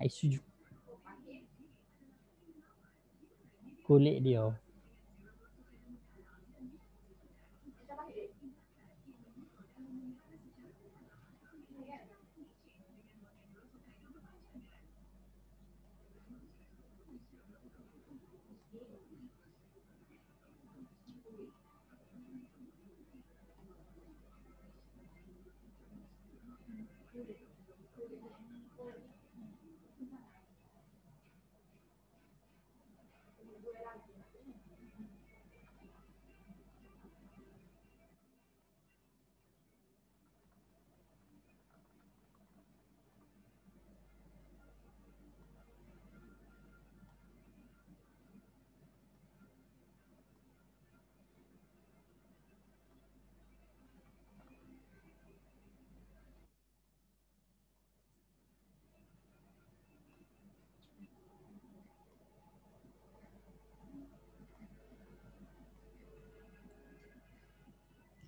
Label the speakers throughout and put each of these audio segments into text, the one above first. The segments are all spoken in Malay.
Speaker 1: I Kulit dia.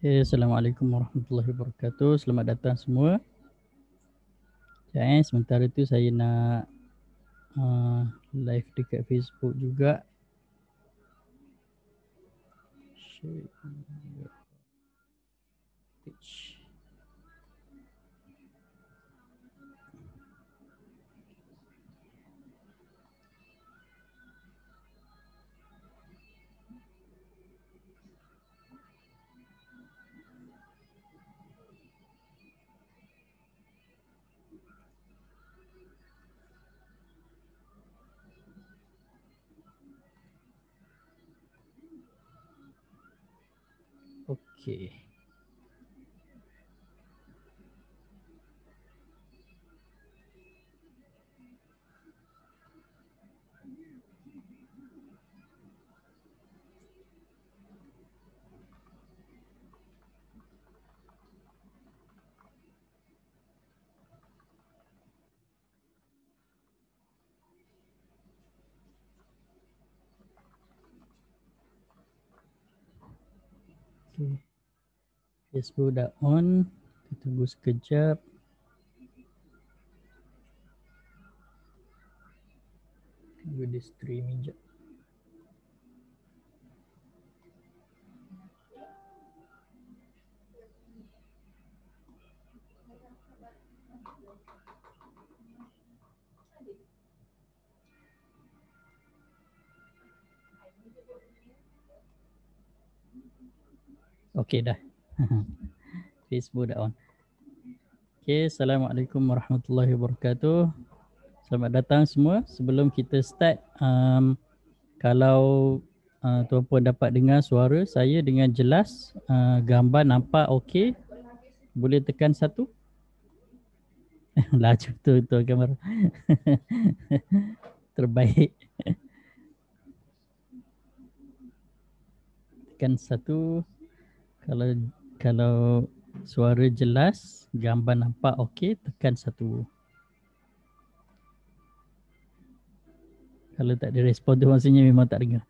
Speaker 1: Okay, Assalamualaikum warahmatullahi wabarakatuh. Selamat datang semua. Okay, sementara itu saya nak uh, live dekat Facebook juga. Share. Okay. Okay. Yes bro dah on. Kita tunggu sekejap. Tunggu dia streaming je. Okey dah. Facebook dah on. Okay, Assalamualaikum warahmatullahi wabarakatuh. Selamat datang semua. Sebelum kita start, um, kalau uh, tuan-puan dapat dengar suara saya dengan jelas, uh, gambar nampak okey, boleh tekan satu. Laju tu tu gambar. Terbaik. Tekan satu. Kalau kalau suara jelas, gambar nampak okey, tekan satu. Kalau tak ada respon tu maksudnya memang tak dengar.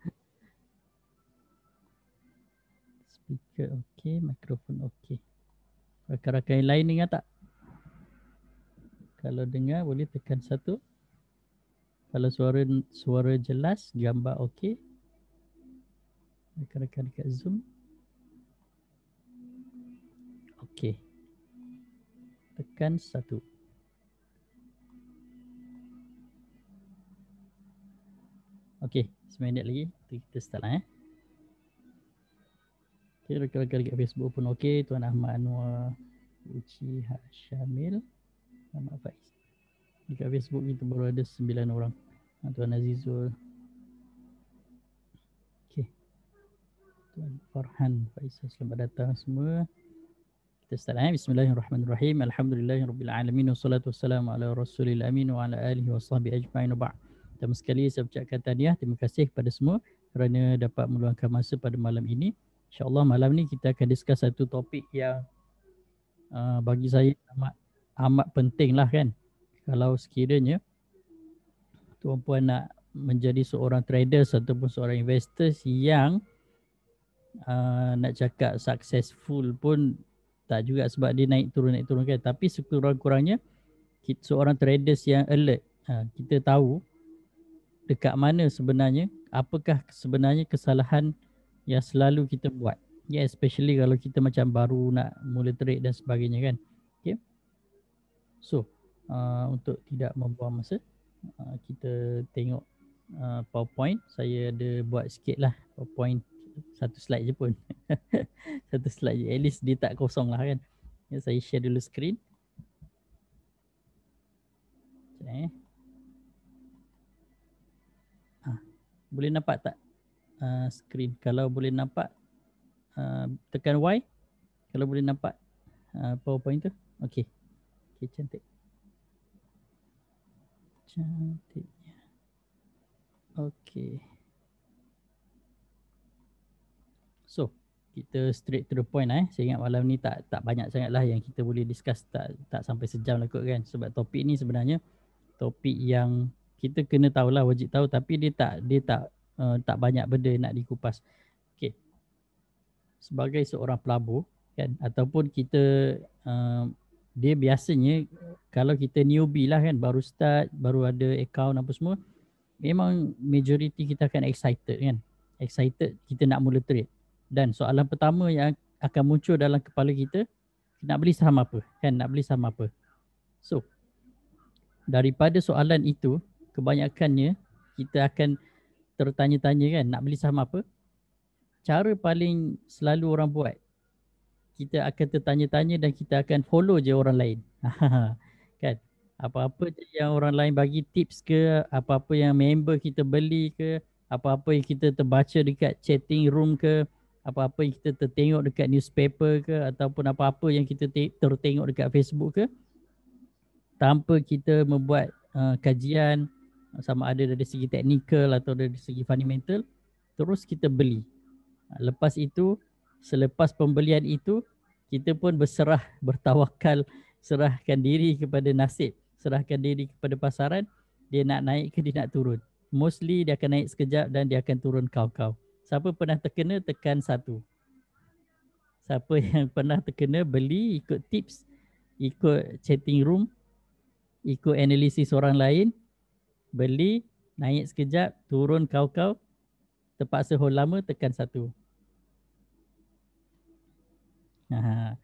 Speaker 1: Speaker okey, mikrofon okey. Rakan-rakan yang lain dengar tak? Kalau dengar boleh tekan satu. Kalau suara suara jelas, gambar okey. Rakan-rakan dekat Zoom, Okey. Tekan satu. Okey, 9 minit lagi. Kita start lah eh. Okay, rekan-rekan dekat Facebook pun okey. Tuan Ahmad Anwar Uci Hashamil Ahmad Faiz. Dekat Facebook kita baru ada 9 orang. Ha, Tuan Azizul. Okey. Tuan Farhan Faisal selamat datang semua. Assalamualaikum. Bismillahirrahmanirrahim. Alhamdulillahirrahmanirrahim. Wassalatu wassalamu ala rasulil amin wa ala alihi wa sahbihi ajma'in wa ba'd. Pertama sekali saya ucapkan tahniah. Terima kasih kepada semua kerana dapat meluangkan masa pada malam ini. InsyaAllah malam ni kita akan discuss satu topik yang uh, bagi saya amat, amat penting lah kan. Kalau sekiranya tuan-puan nak menjadi seorang trader ataupun seorang investor yang uh, nak cakap successful pun tak juga sebab dia naik turun naik turun kan tapi sekurang-kurangnya seorang traders yang alert ha, kita tahu dekat mana sebenarnya apakah sebenarnya kesalahan yang selalu kita buat ya yeah, especially kalau kita macam baru nak mula trade dan sebagainya kan okey so uh, untuk tidak membuang masa uh, kita tengok uh, powerpoint saya ada buat sikit lah powerpoint satu slide je pun. satu slide je. At least dia tak kosong lah kan. Ya, saya share dulu screen. Okay. ha. boleh nampak tak uh, screen? Kalau boleh nampak, uh, tekan Y. Kalau boleh nampak uh, PowerPoint tu. Okay. Okay, cantik. Cantik. Okay. kita straight to the point eh. Saya ingat malam ni tak tak banyak sangat lah yang kita boleh discuss tak tak sampai sejam lah kot kan. Sebab topik ni sebenarnya topik yang kita kena tahu lah, wajib tahu tapi dia tak dia tak uh, tak banyak benda nak dikupas. Okay. Sebagai seorang pelabur kan ataupun kita uh, dia biasanya kalau kita newbie lah kan baru start baru ada account apa semua memang majority kita akan excited kan excited kita nak mula trade dan soalan pertama yang akan muncul dalam kepala kita nak beli saham apa kan nak beli saham apa so daripada soalan itu kebanyakannya kita akan tertanya-tanya kan nak beli saham apa cara paling selalu orang buat kita akan tertanya-tanya dan kita akan follow je orang lain kan apa-apa yang orang lain bagi tips ke apa-apa yang member kita beli ke apa-apa yang kita terbaca dekat chatting room ke apa-apa yang kita tertengok dekat newspaper ke ataupun apa-apa yang kita tertengok dekat Facebook ke tanpa kita membuat uh, kajian sama ada dari segi teknikal atau dari segi fundamental terus kita beli. Uh, lepas itu selepas pembelian itu kita pun berserah bertawakal serahkan diri kepada nasib, serahkan diri kepada pasaran dia nak naik ke dia nak turun. Mostly dia akan naik sekejap dan dia akan turun kau-kau. Siapa pernah terkena tekan satu. Siapa yang pernah terkena beli ikut tips, ikut chatting room, ikut analisis orang lain, beli, naik sekejap, turun kau-kau, terpaksa hold lama tekan satu. Aha.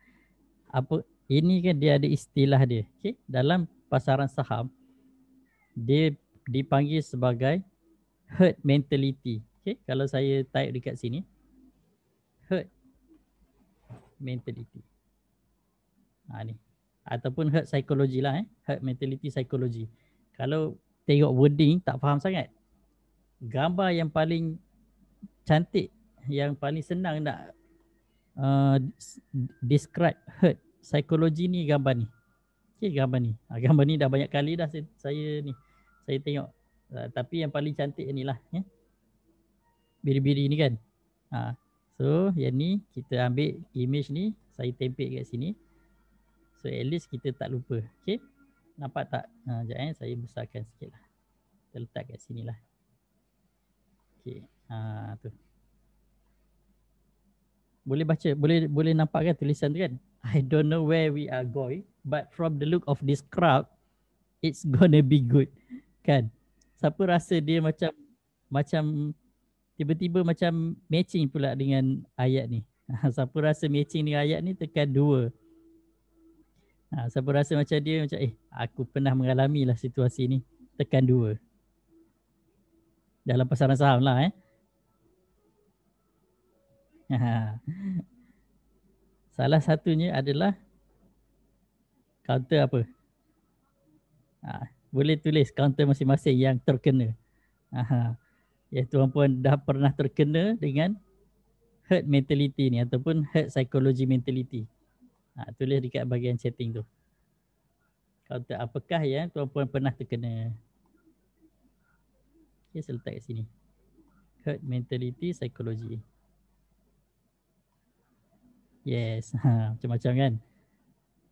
Speaker 1: Apa ini kan dia ada istilah dia. Okay? Dalam pasaran saham, dia dipanggil sebagai herd mentality. Okay, kalau saya type dekat sini Hurt Mentality ha, ni. Ataupun hurt psychology lah eh Hurt mentality psychology Kalau tengok wording tak faham sangat Gambar yang paling cantik Yang paling senang nak uh, Describe hurt psychology ni gambar ni Okay gambar ni ha, Gambar ni dah banyak kali dah saya, saya ni Saya tengok uh, Tapi yang paling cantik ni lah eh? biri-biri ni kan. Ha. So yang ni kita ambil image ni saya tempel kat sini. So at least kita tak lupa. Okay. Nampak tak? Ha, sekejap eh. Saya besarkan sikit lah. Kita letak kat sini lah. Okay. Ha, tu. Boleh baca? Boleh boleh nampak kan tulisan tu kan? I don't know where we are going. But from the look of this crowd, it's gonna be good. Kan? Siapa rasa dia macam macam tiba-tiba macam matching pula dengan ayat ni. Ha, siapa rasa matching dengan ayat ni tekan dua. Ha, siapa rasa macam dia macam eh aku pernah mengalami lah situasi ni tekan dua. Dalam pasaran saham lah eh. Ha. Salah satunya adalah counter apa? Ha, boleh tulis counter masing-masing yang terkena. Ha. ha ya tuan pun dah pernah terkena dengan herd mentality ni ataupun herd psychology mentality. Ha, tulis dekat bahagian chatting tu. Kalau tak apakah ya, tuan pun pernah terkena. Okay, saya letak kat sini. Herd mentality psychology. Yes, ha, macam-macam kan.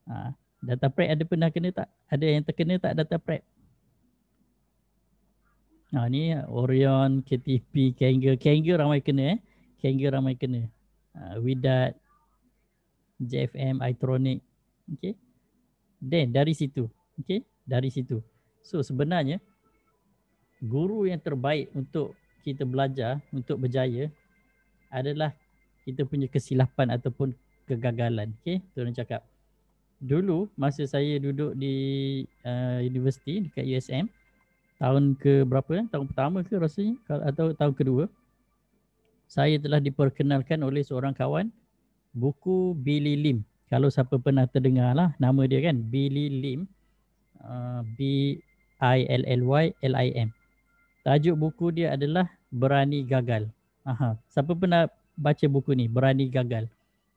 Speaker 1: Ha, data prep ada pernah kena tak? Ada yang terkena tak data prep? Ha ni Orion, KTP, Kanger. Kanger ramai kena eh. Kanger ramai kena. Ha, Widat, JFM, Itronic. Okay. Then dari situ. Okay. Dari situ. So sebenarnya guru yang terbaik untuk kita belajar untuk berjaya adalah kita punya kesilapan ataupun kegagalan. Okay. Tuan cakap. Dulu masa saya duduk di uh, universiti dekat USM tahun ke berapa eh? tahun pertama ke rasanya atau tahun kedua saya telah diperkenalkan oleh seorang kawan buku Billy Lim kalau siapa pernah terdengar lah nama dia kan Billy Lim uh, B I L L Y L I M tajuk buku dia adalah Berani Gagal Aha. siapa pernah baca buku ni Berani Gagal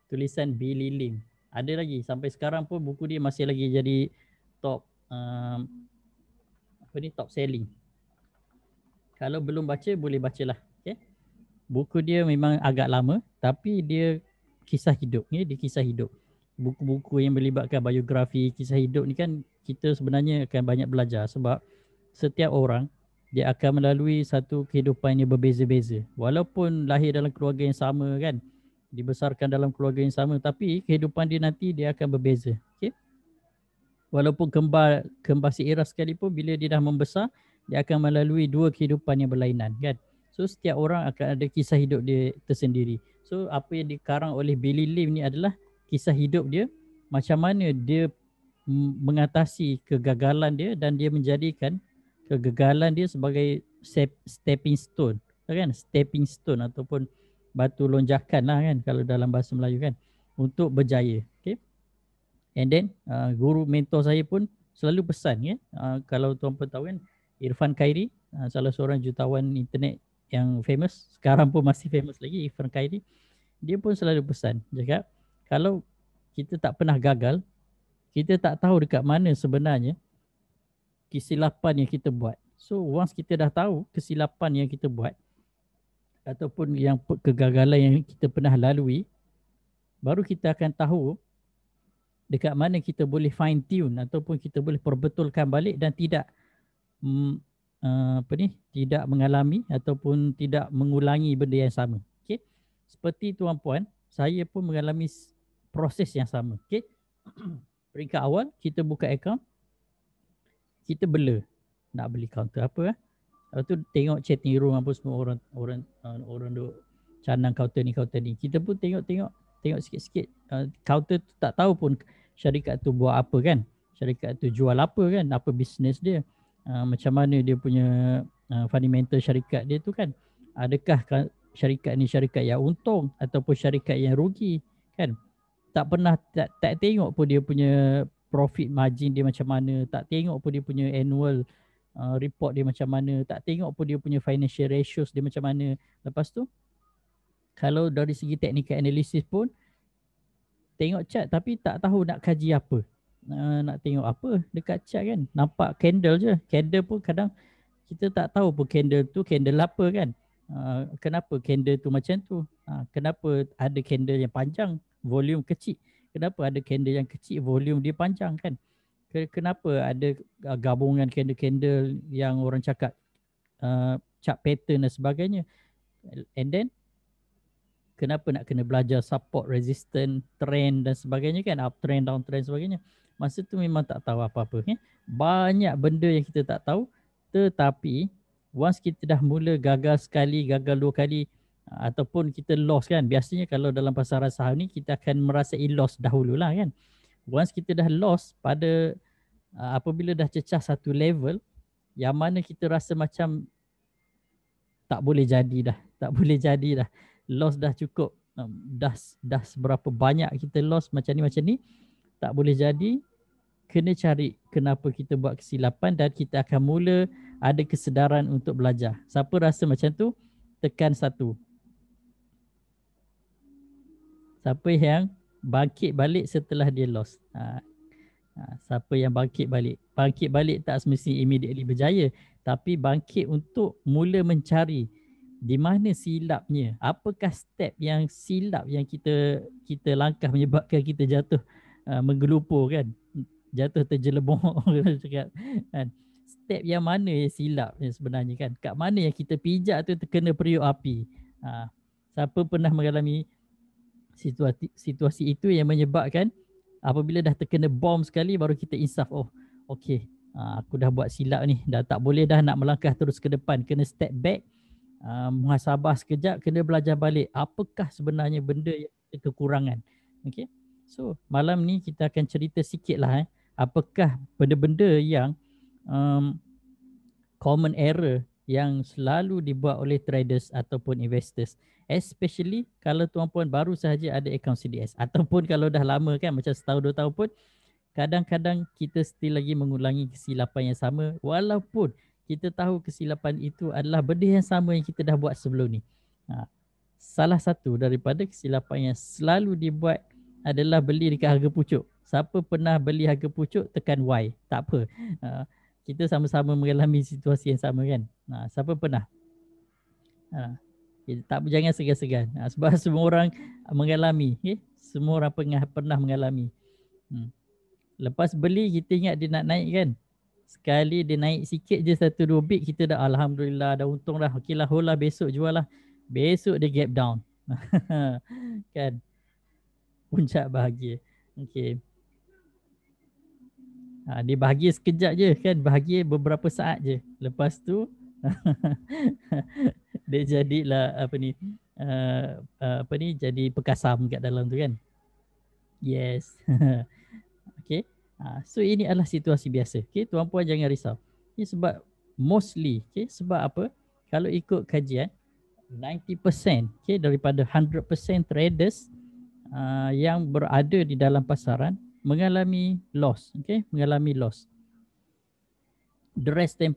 Speaker 1: tulisan Billy Lim ada lagi sampai sekarang pun buku dia masih lagi jadi top uh, apa ni top selling. Kalau belum baca boleh bacalah. Okay. Buku dia memang agak lama tapi dia kisah hidup. Okay. Dia kisah hidup. Buku-buku yang melibatkan biografi, kisah hidup ni kan kita sebenarnya akan banyak belajar sebab setiap orang dia akan melalui satu kehidupan yang berbeza-beza. Walaupun lahir dalam keluarga yang sama kan. Dibesarkan dalam keluarga yang sama tapi kehidupan dia nanti dia akan berbeza. Okay walaupun kembar kembar seerah sekalipun bila dia dah membesar dia akan melalui dua kehidupan yang berlainan kan so setiap orang akan ada kisah hidup dia tersendiri so apa yang dikarang oleh Billy Lim ni adalah kisah hidup dia macam mana dia mengatasi kegagalan dia dan dia menjadikan kegagalan dia sebagai stepping stone kan stepping stone ataupun batu lonjakan lah kan kalau dalam bahasa Melayu kan untuk berjaya And then uh, guru mentor saya pun selalu pesan ya. Uh, kalau tuan puan tahu kan Irfan Khairi uh, salah seorang jutawan internet yang famous sekarang pun masih famous lagi Irfan Khairi dia pun selalu pesan cakap kalau kita tak pernah gagal kita tak tahu dekat mana sebenarnya kesilapan yang kita buat. So once kita dah tahu kesilapan yang kita buat ataupun yang kegagalan yang kita pernah lalui baru kita akan tahu dekat mana kita boleh fine tune ataupun kita boleh perbetulkan balik dan tidak mm, apa ni tidak mengalami ataupun tidak mengulangi benda yang sama okey seperti tuan puan saya pun mengalami proses yang sama okey peringkat awal kita buka account kita blur nak beli counter apa eh? Lepas tu tengok chatting room apa semua orang orang uh, orang duk canang counter ni counter ni. Kita pun tengok tengok tengok sikit-sikit uh, tu tak tahu pun syarikat tu buat apa kan syarikat tu jual apa kan apa bisnes dia uh, macam mana dia punya uh, fundamental syarikat dia tu kan adakah syarikat ni syarikat yang untung ataupun syarikat yang rugi kan tak pernah tak, tak tengok pun dia punya profit margin dia macam mana tak tengok pun dia punya annual uh, report dia macam mana tak tengok pun dia punya financial ratios dia macam mana lepas tu kalau dari segi technical analisis pun uh, tengok chat tapi tak tahu nak kaji apa. Uh, nak tengok apa dekat chat kan. Nampak candle je. Candle pun kadang kita tak tahu pun candle tu candle apa kan. Uh, kenapa candle tu macam tu. Uh, kenapa ada candle yang panjang, volume kecil. Kenapa ada candle yang kecil, volume dia panjang kan. Kenapa ada eh, gabungan candle-candle yang orang cakap uh, cap pattern dan sebagainya. And then kenapa nak kena belajar support resistance, trend dan sebagainya kan up trend, down trend sebagainya masa tu memang tak tahu apa-apa okay? Eh? banyak benda yang kita tak tahu tetapi once kita dah mula gagal sekali gagal dua kali ataupun kita loss kan biasanya kalau dalam pasaran saham ni kita akan merasai loss dahululah kan once kita dah loss pada uh, apabila dah cecah satu level yang mana kita rasa macam tak boleh jadi dah tak boleh jadi dah loss dah cukup um, dah dah berapa banyak kita loss macam ni macam ni tak boleh jadi kena cari kenapa kita buat kesilapan dan kita akan mula ada kesedaran untuk belajar siapa rasa macam tu tekan satu siapa yang bangkit balik setelah dia loss ha. Ha. siapa yang bangkit balik bangkit balik tak semestinya immediately berjaya tapi bangkit untuk mula mencari di mana silapnya apakah step yang silap yang kita kita langkah menyebabkan kita jatuh uh, menggelupur kan jatuh terjelebong cakap kan step yang mana yang silap sebenarnya kan kat mana yang kita pijak tu terkena periuk api ha. siapa pernah mengalami situasi situasi itu yang menyebabkan apabila dah terkena bom sekali baru kita insaf oh okey ha, aku dah buat silap ni dah tak boleh dah nak melangkah terus ke depan kena step back uh, muhasabah sekejap kena belajar balik apakah sebenarnya benda yang kekurangan. Okay. So malam ni kita akan cerita sikit eh. Apakah benda-benda yang um, common error yang selalu dibuat oleh traders ataupun investors. Especially kalau tuan-puan baru sahaja ada account CDS ataupun kalau dah lama kan macam setahun dua tahun pun kadang-kadang kita still lagi mengulangi kesilapan yang sama walaupun kita tahu kesilapan itu adalah benda yang sama yang kita dah buat sebelum ni. Ha. Salah satu daripada kesilapan yang selalu dibuat adalah beli dekat harga pucuk. Siapa pernah beli harga pucuk tekan Y. Tak apa. Ha. Kita sama-sama mengalami situasi yang sama kan. Ha. Siapa pernah? Ha. Kita eh, tak jangan segan-segan. Ha. Sebab semua orang mengalami. Okay? Eh, semua orang pernah, mengalami. Hmm. Lepas beli kita ingat dia nak naik kan sekali dia naik sikit je satu dua bit kita dah alhamdulillah dah untung dah okeylah hola lah, besok jual lah besok dia gap down kan puncak bahagia okey ha, dia bahagia sekejap je kan bahagia beberapa saat je lepas tu dia jadilah apa ni uh, apa ni jadi pekasam kat dalam tu kan yes okey Ha, so ini adalah situasi biasa. Okay, tuan puan jangan risau. Ini sebab mostly, okay, sebab apa? Kalau ikut kajian, 90% okay, daripada 100% traders uh, yang berada di dalam pasaran mengalami loss. Okay, mengalami loss. The rest 10%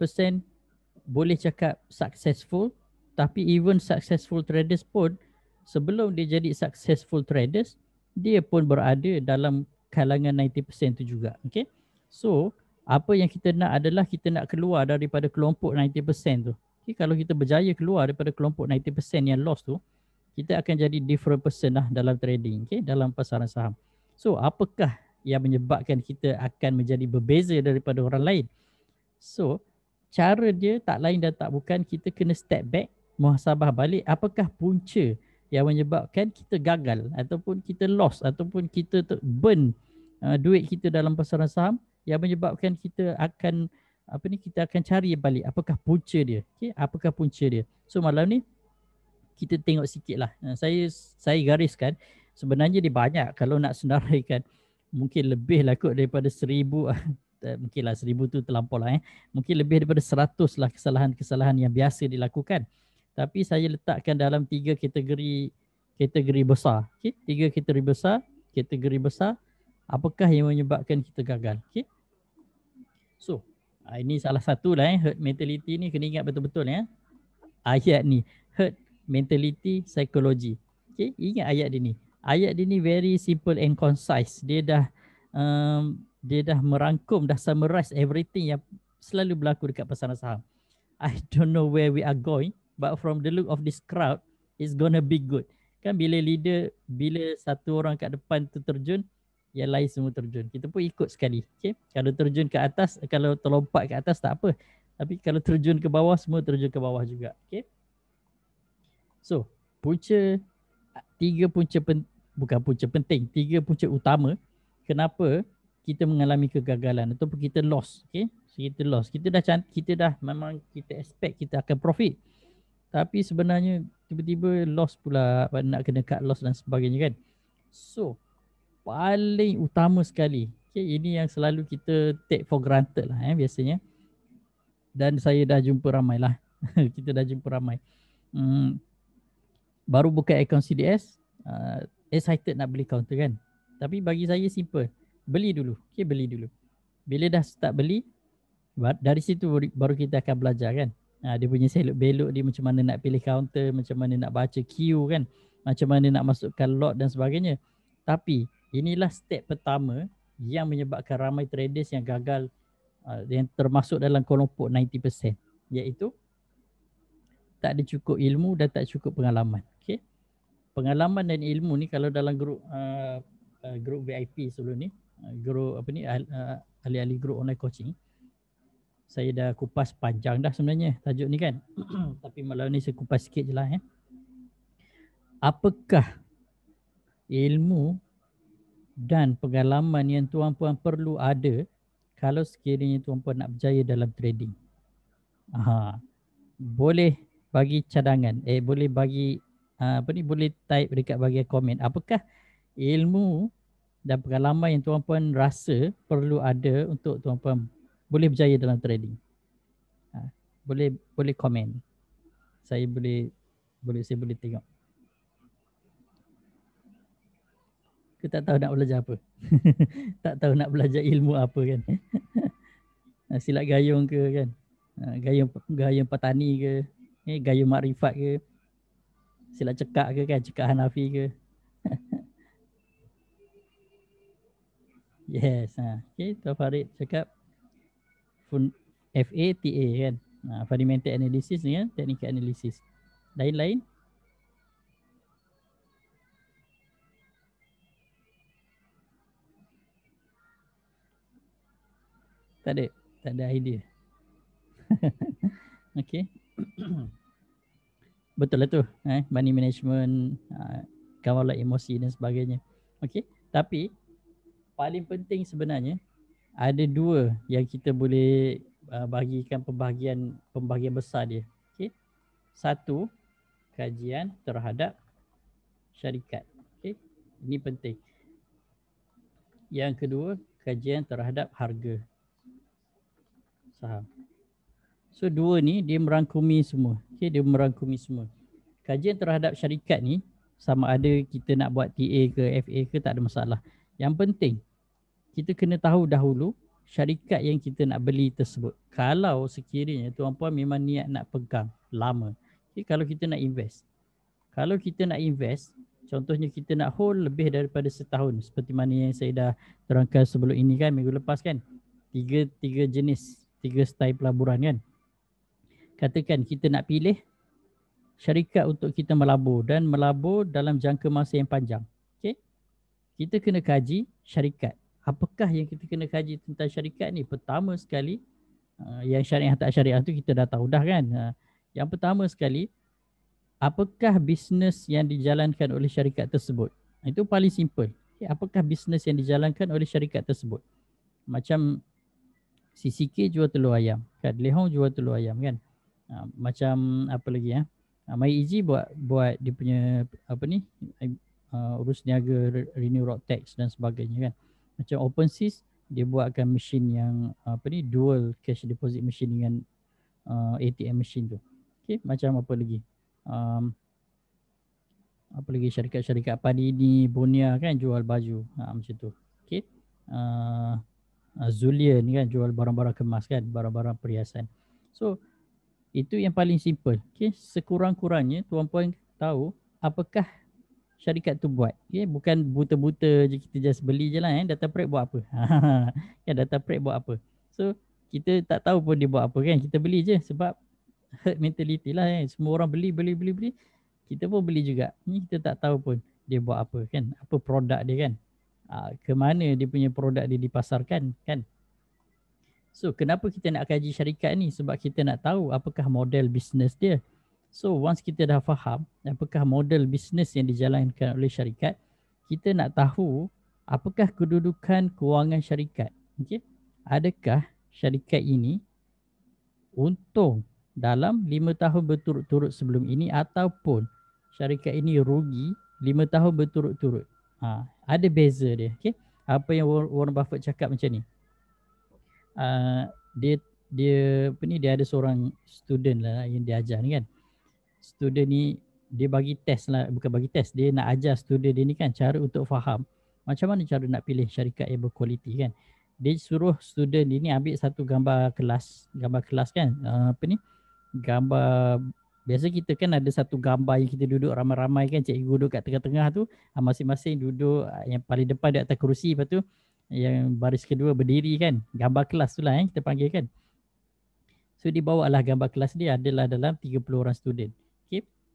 Speaker 1: boleh cakap successful tapi even successful traders pun sebelum dia jadi successful traders dia pun berada dalam kalangan 90% tu juga. Okay. So apa yang kita nak adalah kita nak keluar daripada kelompok 90% tu. Okay, kalau kita berjaya keluar daripada kelompok 90% yang lost tu, kita akan jadi different person lah dalam trading, okay, dalam pasaran saham. So apakah yang menyebabkan kita akan menjadi berbeza daripada orang lain? So cara dia tak lain dan tak bukan kita kena step back, muhasabah balik apakah punca yang menyebabkan kita gagal ataupun kita loss ataupun kita burn uh, duit kita dalam pasaran saham yang menyebabkan kita akan apa ni kita akan cari balik apakah punca dia okey apakah punca dia so malam ni kita tengok sikitlah uh, saya saya gariskan sebenarnya dia banyak kalau nak senaraikan mungkin lebih lah kot daripada seribu eh, mungkin lah seribu tu terlampau lah eh mungkin lebih daripada seratus lah kesalahan-kesalahan yang biasa dilakukan tapi saya letakkan dalam tiga kategori kategori besar okey tiga kategori besar kategori besar apakah yang menyebabkan kita gagal okey so ah, ini salah satu lah eh herd mentality ni kena ingat betul-betul ya ayat ni herd mentality psychology okey ingat ayat dia ni ayat dia ni very simple and concise dia dah um, dia dah merangkum dah summarize everything yang selalu berlaku dekat pasaran saham i don't know where we are going but from the look of this crowd it's gonna be good kan bila leader bila satu orang kat depan tu terjun yang lain semua terjun kita pun ikut sekali okey kalau terjun ke atas kalau terlompat ke atas tak apa tapi kalau terjun ke bawah semua terjun ke bawah juga okey so punca tiga punca pen, bukan punca penting tiga punca utama kenapa kita mengalami kegagalan ataupun kita loss okey so, kita loss kita dah kita dah memang kita expect kita akan profit tapi sebenarnya tiba-tiba loss pula nak kena cut loss dan sebagainya kan so paling utama sekali okay, ini yang selalu kita take for granted lah eh, biasanya dan saya dah jumpa ramai lah kita dah jumpa ramai hmm, baru buka akaun CDS uh, ah, excited nak beli counter kan tapi bagi saya simple beli dulu okay, beli dulu bila dah start beli dari situ baru kita akan belajar kan uh, dia punya selok belok dia macam mana nak pilih counter, macam mana nak baca queue kan, macam mana nak masukkan lot dan sebagainya. Tapi inilah step pertama yang menyebabkan ramai traders yang gagal uh, yang termasuk dalam kelompok 90% iaitu tak ada cukup ilmu dan tak cukup pengalaman. Okay. Pengalaman dan ilmu ni kalau dalam grup uh, uh, grup VIP sebelum ni, uh, grup apa ni uh, ahli-ahli grup online coaching saya dah kupas panjang dah sebenarnya tajuk ni kan. Tapi malam ni saya kupas sikit je lah. Eh. Apakah ilmu dan pengalaman yang tuan-puan perlu ada kalau sekiranya tuan-puan nak berjaya dalam trading? Aha. Boleh bagi cadangan. Eh boleh bagi ah, apa ni boleh type dekat bagi komen. Apakah ilmu dan pengalaman yang tuan-puan rasa perlu ada untuk tuan-puan boleh berjaya dalam trading. Ha, boleh boleh komen. Saya boleh boleh saya boleh tengok. Kita tak tahu nak belajar apa. tak tahu nak belajar ilmu apa kan. Ha, silat gayung ke kan. Ha, gayung gayung petani ke. Eh, gayung makrifat ke. Silat cekak ke kan. Cekak Hanafi ke. yes. Ha. Okay. Tuan Farid cakap ataupun FATA kan. Ha, fundamental analysis ni kan, technical analysis. Lain-lain? Tak ada, tak ada idea. okay. Betul lah tu. Eh? Money management, kawalan ah, lah emosi dan sebagainya. Okay. Tapi, paling penting sebenarnya, ada dua yang kita boleh uh, bagikan pembahagian pembahagian besar dia. Okey. Satu kajian terhadap syarikat. Okey. Ini penting. Yang kedua kajian terhadap harga saham. So dua ni dia merangkumi semua. Okey, dia merangkumi semua. Kajian terhadap syarikat ni sama ada kita nak buat TA ke FA ke tak ada masalah. Yang penting kita kena tahu dahulu syarikat yang kita nak beli tersebut. Kalau sekiranya tuan puan memang niat nak pegang lama. Okay, kalau kita nak invest. Kalau kita nak invest, contohnya kita nak hold lebih daripada setahun seperti mana yang saya dah terangkan sebelum ini kan minggu lepas kan. Tiga tiga jenis, tiga style pelaburan kan. Katakan kita nak pilih syarikat untuk kita melabur dan melabur dalam jangka masa yang panjang. Okay? Kita kena kaji syarikat apakah yang kita kena kaji tentang syarikat ni? Pertama sekali, uh, yang syariah tak syariah tu kita dah tahu dah kan. Uh, yang pertama sekali, apakah bisnes yang dijalankan oleh syarikat tersebut? Itu paling simple. Apakah bisnes yang dijalankan oleh syarikat tersebut? Macam CCK jual telur ayam. Kan? Lehong jual telur ayam kan? Uh, macam apa lagi ya? My Easy buat, buat dia punya apa ni? Uh, urus niaga renew rock tax dan sebagainya kan? macam OpenSys dia buatkan mesin yang apa ni dual cash deposit mesin dengan uh, ATM mesin tu. Okay macam apa lagi? Um, apa lagi syarikat-syarikat padi ni Bonia kan jual baju ha, macam tu. Okay. Uh, uh, Zulia ni kan jual barang-barang kemas kan barang-barang perhiasan. So itu yang paling simple. Okay sekurang-kurangnya tuan-puan tahu apakah syarikat tu buat. Okay? Bukan buta-buta je kita just beli je lah. Eh? Data prep buat apa? ya, data prep buat apa? So kita tak tahu pun dia buat apa kan. Kita beli je sebab herd mentality lah. Eh? Semua orang beli, beli, beli, beli. Kita pun beli juga. Ni kita tak tahu pun dia buat apa kan. Apa produk dia kan. Aa, ah, ke mana dia punya produk dia dipasarkan kan. So kenapa kita nak kaji syarikat ni? Sebab kita nak tahu apakah model bisnes dia. So once kita dah faham apakah model bisnes yang dijalankan oleh syarikat, kita nak tahu apakah kedudukan kewangan syarikat. Okay. Adakah syarikat ini untung dalam lima tahun berturut-turut sebelum ini ataupun syarikat ini rugi lima tahun berturut-turut. Ha, ada beza dia. Okay. Apa yang Warren Buffett cakap macam ni. Uh, dia dia apa ni dia ada seorang student lah yang dia ajar ni kan student ni dia bagi test lah bukan bagi test dia nak ajar student dia ni kan cara untuk faham macam mana cara nak pilih syarikat yang berkualiti kan dia suruh student dia ni ambil satu gambar kelas gambar kelas kan ah, apa ni gambar biasa kita kan ada satu gambar yang kita duduk ramai-ramai kan cikgu duduk kat tengah-tengah tu ah, masing-masing duduk ah, yang paling depan di atas kerusi lepas tu yang baris kedua berdiri kan gambar kelas tu lah eh, kita panggil kan so dia bawa lah gambar kelas dia adalah dalam 30 orang student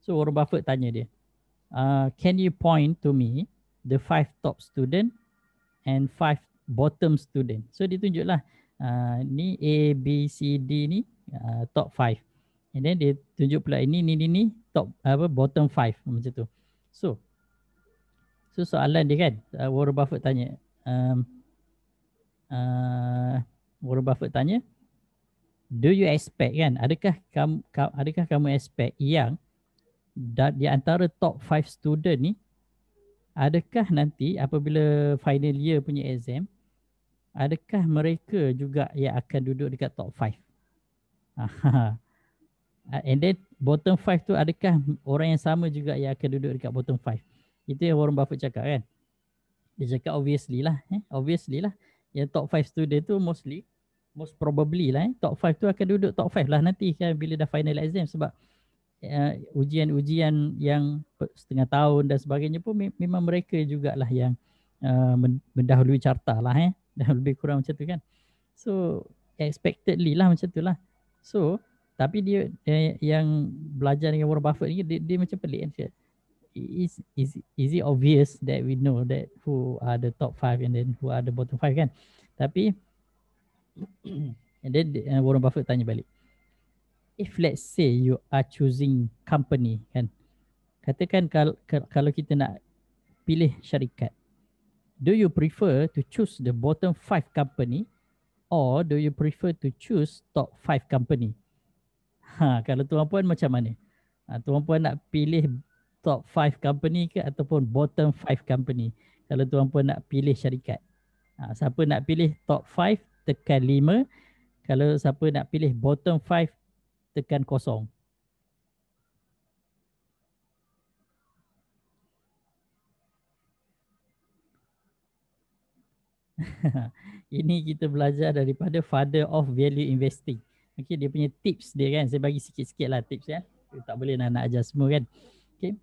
Speaker 1: So Warren Buffett tanya dia, uh, can you point to me the five top student and five bottom student? So dia tunjuklah uh, ni A, B, C, D ni uh, top five. And then dia tunjuk pula ini, ni, ni, ni top apa bottom five macam tu. So so soalan dia kan uh, Warren Buffett tanya, um, uh, Warren Buffett tanya, do you expect kan adakah kamu adakah kamu expect yang dan di antara top 5 student ni adakah nanti apabila final year punya exam adakah mereka juga yang akan duduk dekat top 5 ah, and then bottom 5 tu adakah orang yang sama juga yang akan duduk dekat bottom 5 itu yang Warren Buffett cakap kan dia cakap obviously lah eh? obviously lah yang top 5 student tu mostly most probably lah eh? top 5 tu akan duduk top 5 lah nanti kan bila dah final exam sebab uh, ujian-ujian yang setengah tahun dan sebagainya pun memang mereka juga lah yang uh, mendahului carta lah eh dan lebih kurang macam tu kan so expectedly lah macam tu lah so tapi dia eh, yang belajar dengan Warren Buffett ni dia, dia macam pelik kan is, is, is it obvious that we know that who are the top five and then who are the bottom five kan tapi and then uh, Warren Buffett tanya balik if let's say you are choosing company kan katakan kalau kalau kita nak pilih syarikat do you prefer to choose the bottom 5 company or do you prefer to choose top 5 company ha kalau tuan puan macam mana ha, tuan puan nak pilih top 5 company ke ataupun bottom 5 company kalau tuan puan nak pilih syarikat ha, siapa nak pilih top 5 tekan 5 kalau siapa nak pilih bottom 5 tekan kosong. Ini kita belajar daripada father of value investing. Okay, dia punya tips dia kan. Saya bagi sikit-sikit lah tips ya. Tak boleh nak, nak ajar semua kan. Okay.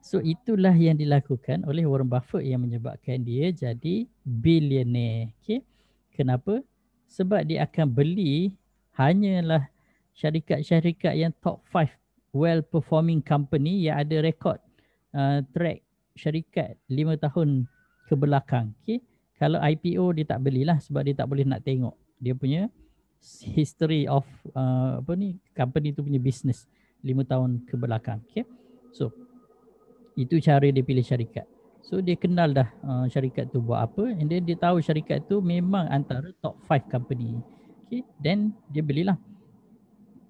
Speaker 1: So itulah yang dilakukan oleh Warren Buffett yang menyebabkan dia jadi billionaire. Okay. Kenapa? Sebab dia akan beli hanyalah syarikat-syarikat yang top 5 well performing company yang ada rekod uh, track syarikat 5 tahun ke belakang. Okay. Kalau IPO dia tak belilah sebab dia tak boleh nak tengok dia punya history of uh, apa ni company tu punya business 5 tahun ke belakang. Okay. So itu cara dia pilih syarikat. So dia kenal dah uh, syarikat tu buat apa and then dia tahu syarikat tu memang antara top 5 company. Okay. Then dia belilah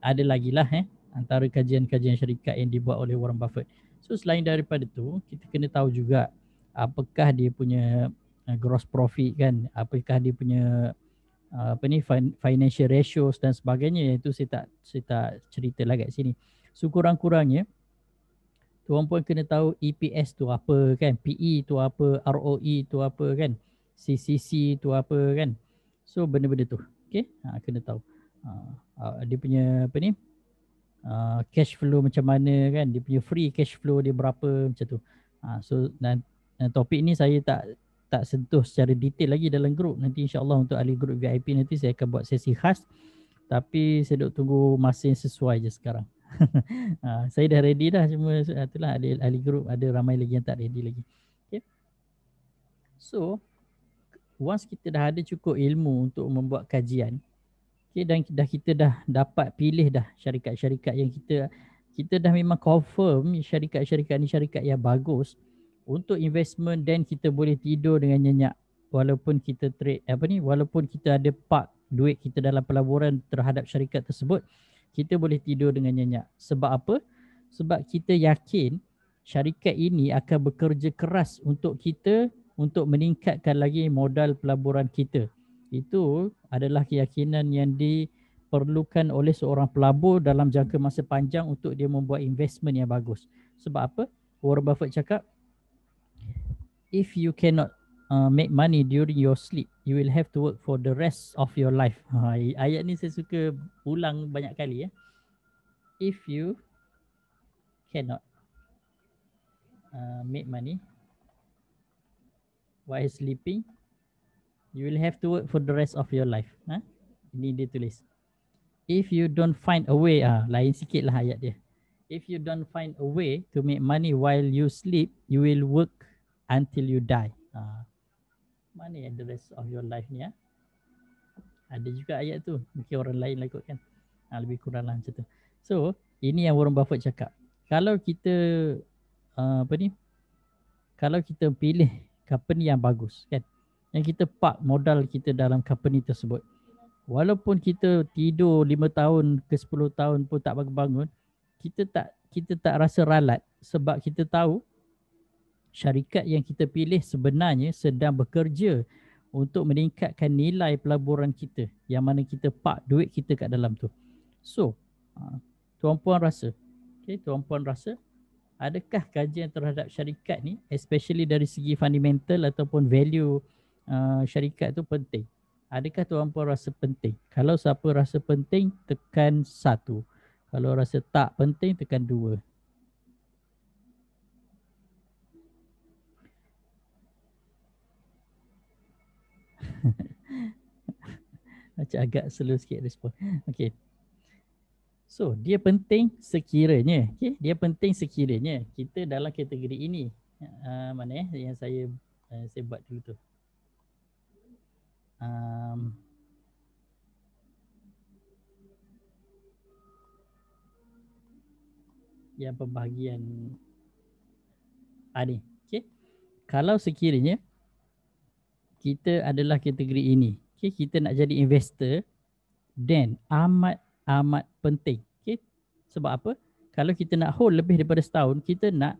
Speaker 1: ada lagi lah eh antara kajian-kajian syarikat yang dibuat oleh Warren Buffett. So selain daripada tu, kita kena tahu juga apakah dia punya uh, gross profit kan, apakah dia punya uh, apa ni financial ratios dan sebagainya itu saya tak saya tak cerita lagi kat sini. So kurang-kurangnya tuan pun kena tahu EPS tu apa kan, PE tu apa, ROE tu apa kan, CCC tu apa kan. So benda-benda tu. Okay, ha, kena tahu. Ha uh, dia punya apa ni uh, cash flow macam mana kan dia punya free cash flow dia berapa macam tu uh, so dan, dan topik ni saya tak tak sentuh secara detail lagi dalam group. nanti insyaallah untuk ahli Group VIP nanti saya akan buat sesi khas tapi saya duk tunggu masa yang sesuai je sekarang uh, saya dah ready dah cuma uh, itulah ahli, ahli Group, ada ramai lagi yang tak ready lagi okay. so Once kita dah ada cukup ilmu untuk membuat kajian, Okay, dan dah kita dah dapat pilih dah syarikat-syarikat yang kita kita dah memang confirm syarikat-syarikat ni syarikat yang bagus untuk investment dan kita boleh tidur dengan nyenyak walaupun kita trade apa ni walaupun kita ada park duit kita dalam pelaburan terhadap syarikat tersebut kita boleh tidur dengan nyenyak sebab apa sebab kita yakin syarikat ini akan bekerja keras untuk kita untuk meningkatkan lagi modal pelaburan kita itu adalah keyakinan yang diperlukan oleh seorang pelabur dalam jangka masa panjang untuk dia membuat investment yang bagus. Sebab apa? Warren Buffett cakap, if you cannot uh, make money during your sleep, you will have to work for the rest of your life. Ha, ayat ni saya suka ulang banyak kali ya. If you cannot uh, make money while sleeping, You will have to work for the rest of your life. Ha? Ini dia tulis. If you don't find a way, ah, lain sikit lah ayat dia. If you don't find a way to make money while you sleep, you will work until you die. Ha. Money and the rest of your life ni. Ha? Ada juga ayat tu. Mungkin orang lain lah ikut kan. Ha, lebih kurang lah macam tu. So, ini yang Warren Buffett cakap. Kalau kita, uh, apa ni? Kalau kita pilih company yang bagus kan yang kita park modal kita dalam company tersebut. Walaupun kita tidur 5 tahun ke 10 tahun pun tak bangun, kita tak kita tak rasa ralat sebab kita tahu syarikat yang kita pilih sebenarnya sedang bekerja untuk meningkatkan nilai pelaburan kita yang mana kita park duit kita kat dalam tu. So, ha, tuan-puan rasa, okay, tuan-puan rasa adakah kajian terhadap syarikat ni especially dari segi fundamental ataupun value Ah, syarikat tu penting. Adakah tuan-puan rasa penting? Kalau siapa rasa penting, tekan satu. Kalau rasa tak penting, tekan dua. Macam agak slow sikit respon. Okay. So, dia penting sekiranya. Okay. Dia penting sekiranya. Kita dalam kategori ini. Uh, mana eh? Yang saya uh, saya buat dulu tu. Um, yang pembahagian ah, Okay. Kalau sekiranya kita adalah kategori ini. Okay, kita nak jadi investor dan amat amat penting. Okay. Sebab apa? Kalau kita nak hold lebih daripada setahun, kita nak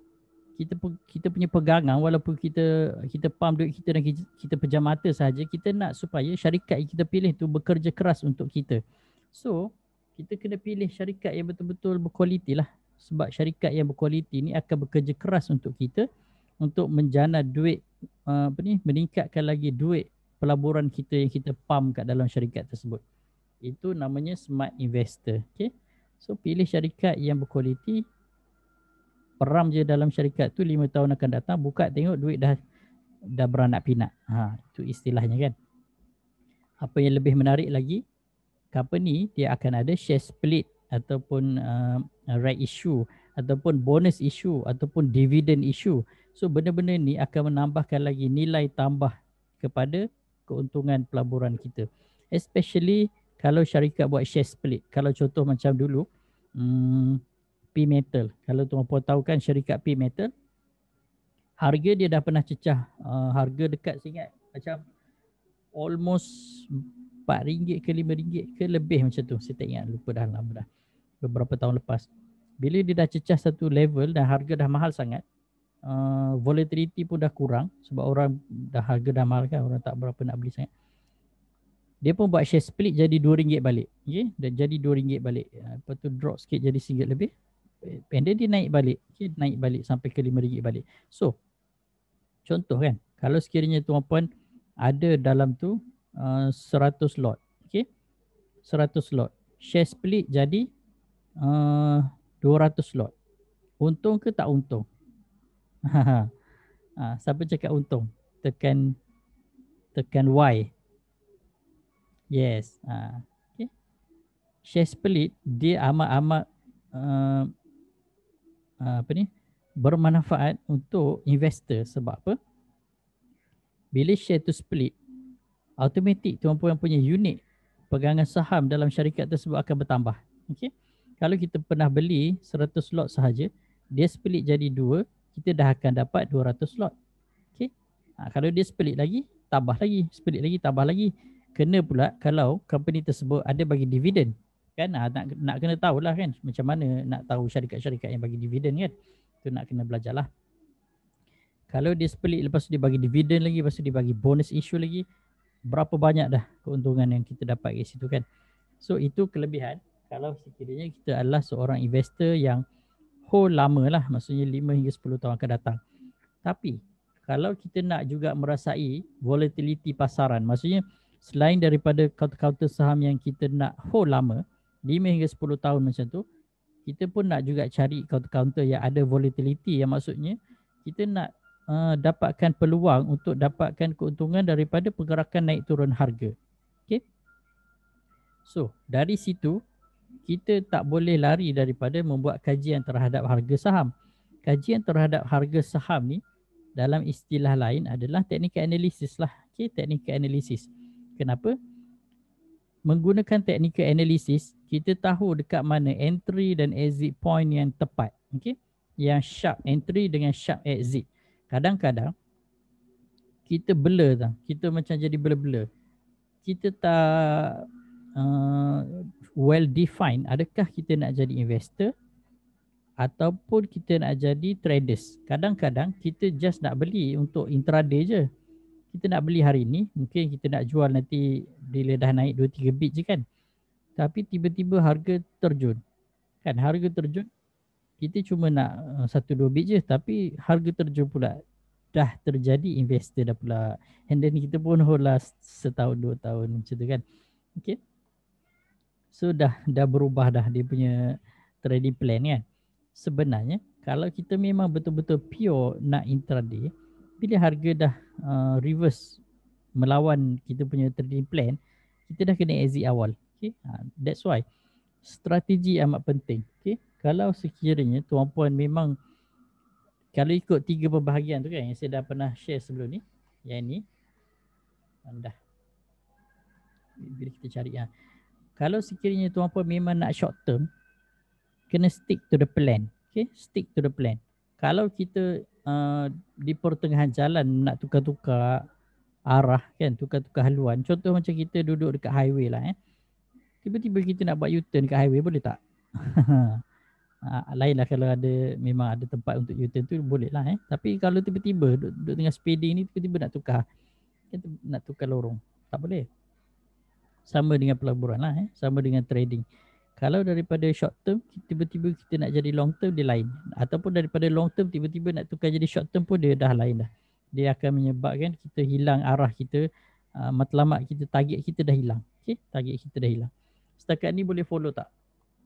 Speaker 1: kita kita punya pegangan walaupun kita kita pam duit kita dan kita, kita pejam mata saja kita nak supaya syarikat yang kita pilih tu bekerja keras untuk kita so kita kena pilih syarikat yang betul-betul berkualiti lah sebab syarikat yang berkualiti ni akan bekerja keras untuk kita untuk menjana duit uh, apa ni meningkatkan lagi duit pelaburan kita yang kita pam kat dalam syarikat tersebut itu namanya smart investor okey so pilih syarikat yang berkualiti peram je dalam syarikat tu lima tahun akan datang buka tengok duit dah dah beranak pinak. Ha, itu istilahnya kan. Apa yang lebih menarik lagi company dia akan ada share split ataupun uh, right issue ataupun bonus issue ataupun dividend issue. So benda-benda ni akan menambahkan lagi nilai tambah kepada keuntungan pelaburan kita. Especially kalau syarikat buat share split. Kalau contoh macam dulu, hmm, P Metal. Kalau tuan puan tahu kan syarikat P Metal harga dia dah pernah cecah uh, harga dekat saya macam almost RM4 ke RM5 ke lebih macam tu. Saya tak ingat lupa dah lama dah. Beberapa tahun lepas. Bila dia dah cecah satu level dan harga dah mahal sangat, uh, volatility pun dah kurang sebab orang dah harga dah mahal kan, orang tak berapa nak beli sangat. Dia pun buat share split jadi RM2 balik. Okay? Dan jadi RM2 balik. Ah, lepas tu drop sikit jadi RM1 lebih pendek dia naik balik. Okay, naik balik sampai ke rm ringgit balik. So, contoh kan. Kalau sekiranya tuan puan ada dalam tu uh, 100 lot. Okay. 100 lot. Share split jadi uh, 200 lot. Untung ke tak untung? ha, siapa cakap untung? Tekan tekan Y. Yes. Ha, ah, okay. Share split dia amat-amat uh, Ah, apa ni bermanfaat untuk investor sebab apa? Bila share tu split, automatik tuan puan punya unit pegangan saham dalam syarikat tersebut akan bertambah. Okey. Kalau kita pernah beli 100 lot sahaja, dia split jadi 2, kita dah akan dapat 200 lot. Okey. Ha, kalau dia split lagi, tambah lagi, split lagi, tambah lagi. Kena pula kalau company tersebut ada bagi dividen kan ha, nak nak kena tahu lah kan macam mana nak tahu syarikat-syarikat yang bagi dividen kan tu nak kena belajar lah. kalau dia split lepas tu dia bagi dividen lagi lepas tu dia bagi bonus issue lagi berapa banyak dah keuntungan yang kita dapat kat situ kan so itu kelebihan kalau sekiranya kita adalah seorang investor yang hold lama lah maksudnya 5 hingga 10 tahun akan datang tapi kalau kita nak juga merasai volatiliti pasaran maksudnya selain daripada kaunter-kaunter saham yang kita nak hold lama 5 hingga sepuluh tahun macam tu kita pun nak juga cari counter-counter yang ada volatility yang maksudnya kita nak uh, dapatkan peluang untuk dapatkan keuntungan daripada pergerakan naik turun harga. Okay. So dari situ kita tak boleh lari daripada membuat kajian terhadap harga saham. Kajian terhadap harga saham ni dalam istilah lain adalah teknik analisis lah. Okay, teknik analisis. Kenapa? menggunakan technical analisis, kita tahu dekat mana entry dan exit point yang tepat okey yang sharp entry dengan sharp exit kadang-kadang kita blur tau kita macam jadi blur-blur kita tak uh, well defined adakah kita nak jadi investor ataupun kita nak jadi traders kadang-kadang kita just nak beli untuk intraday je kita nak beli hari ni, mungkin kita nak jual nanti bila dah naik 2 3 bit je kan. Tapi tiba-tiba harga terjun. Kan harga terjun kita cuma nak 1 uh, 2 bit je tapi harga terjun pula dah terjadi investor dah pula. And then kita pun hold lah setahun dua tahun macam tu kan. Okay. So dah dah berubah dah dia punya trading plan kan. Sebenarnya kalau kita memang betul-betul pure nak intraday bila harga dah uh, reverse melawan kita punya trading plan, kita dah kena exit awal. Okay. Uh, that's why strategi amat penting. Okay. Kalau sekiranya tuan puan memang kalau ikut tiga pembahagian tu kan yang saya dah pernah share sebelum ni, yang ni anda bila kita cari ha. Kalau sekiranya tuan puan memang nak short term, kena stick to the plan. Okay, stick to the plan. Kalau kita Uh, di pertengahan jalan nak tukar-tukar arah kan tukar-tukar haluan contoh macam kita duduk dekat highway lah eh tiba-tiba kita nak buat u-turn dekat highway boleh tak ha, ah, lainlah kalau ada memang ada tempat untuk u-turn tu boleh lah eh tapi kalau tiba-tiba duduk, duduk tengah speeding ni tiba-tiba nak tukar nak tukar lorong tak boleh sama dengan pelaburan lah eh sama dengan trading kalau daripada short term tiba-tiba kita nak jadi long term dia lain ataupun daripada long term tiba-tiba nak tukar jadi short term pun dia dah lain dah. Dia akan menyebabkan kita hilang arah kita, uh, matlamat kita, target kita dah hilang. Okay, target kita dah hilang. Setakat ni boleh follow tak?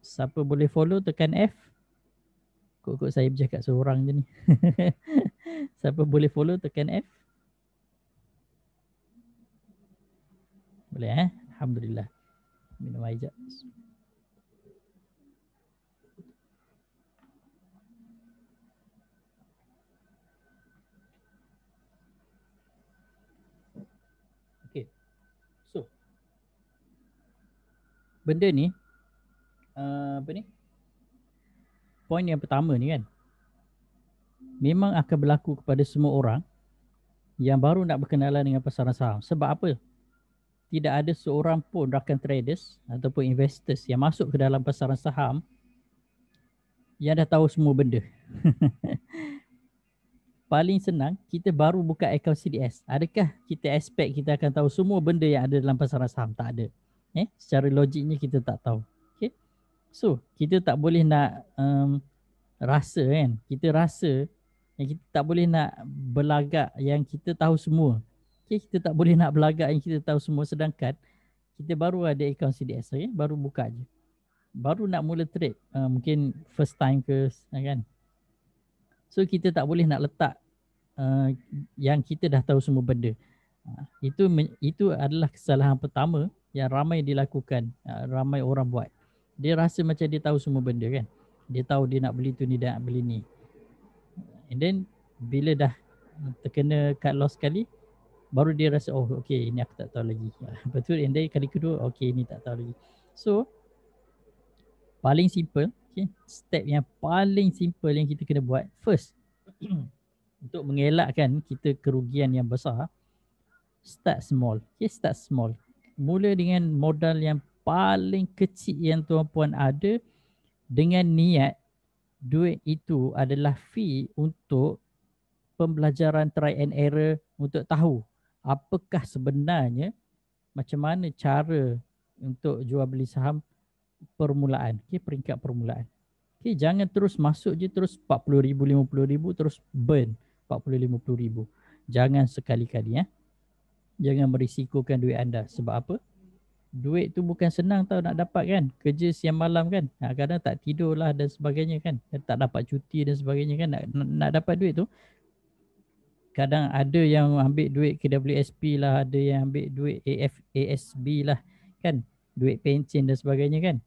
Speaker 1: Siapa boleh follow tekan F. Kok-kok saya bercakap seorang je ni. Siapa boleh follow tekan F. Boleh eh? Alhamdulillah. Minum air jap. benda ni uh, apa ni Point yang pertama ni kan memang akan berlaku kepada semua orang yang baru nak berkenalan dengan pasaran saham sebab apa tidak ada seorang pun rakan traders ataupun investors yang masuk ke dalam pasaran saham yang dah tahu semua benda paling senang kita baru buka akaun CDS adakah kita expect kita akan tahu semua benda yang ada dalam pasaran saham tak ada eh secara logiknya kita tak tahu okey so kita tak boleh nak um, rasa kan kita rasa yang kita tak boleh nak belagak yang kita tahu semua okey kita tak boleh nak belagak yang kita tahu semua sedangkan kita baru ada akaun CDS okay? baru buka je baru nak mula trade uh, mungkin first time ke ya kan so kita tak boleh nak letak uh, yang kita dah tahu semua benda uh, itu itu adalah kesalahan pertama yang ramai dilakukan, ha, ramai orang buat. Dia rasa macam dia tahu semua benda kan. Dia tahu dia nak beli tu ni, dia nak beli ni. And then bila dah terkena cut loss sekali, baru dia rasa oh okay ini aku tak tahu lagi. Betul ha, and then kali kedua okay ini tak tahu lagi. So paling simple, okay, step yang paling simple yang kita kena buat first untuk mengelakkan kita kerugian yang besar start small. Okay, start small mula dengan modal yang paling kecil yang tuan-puan ada dengan niat duit itu adalah fee untuk pembelajaran try and error untuk tahu apakah sebenarnya macam mana cara untuk jual beli saham permulaan, okay, peringkat permulaan. Okay, jangan terus masuk je terus 40,000, 50,000 terus burn 40,000, 50,000. Jangan sekali-kali ya. Eh? jangan merisikokan duit anda. Sebab apa? Duit tu bukan senang tau nak dapat kan? Kerja siang malam kan? Kadang-kadang ha, tak tidur lah dan sebagainya kan? Tak dapat cuti dan sebagainya kan? Nak, nak dapat duit tu kadang ada yang ambil duit KWSP lah, ada yang ambil duit AF, ASB lah kan? Duit pencen dan sebagainya kan?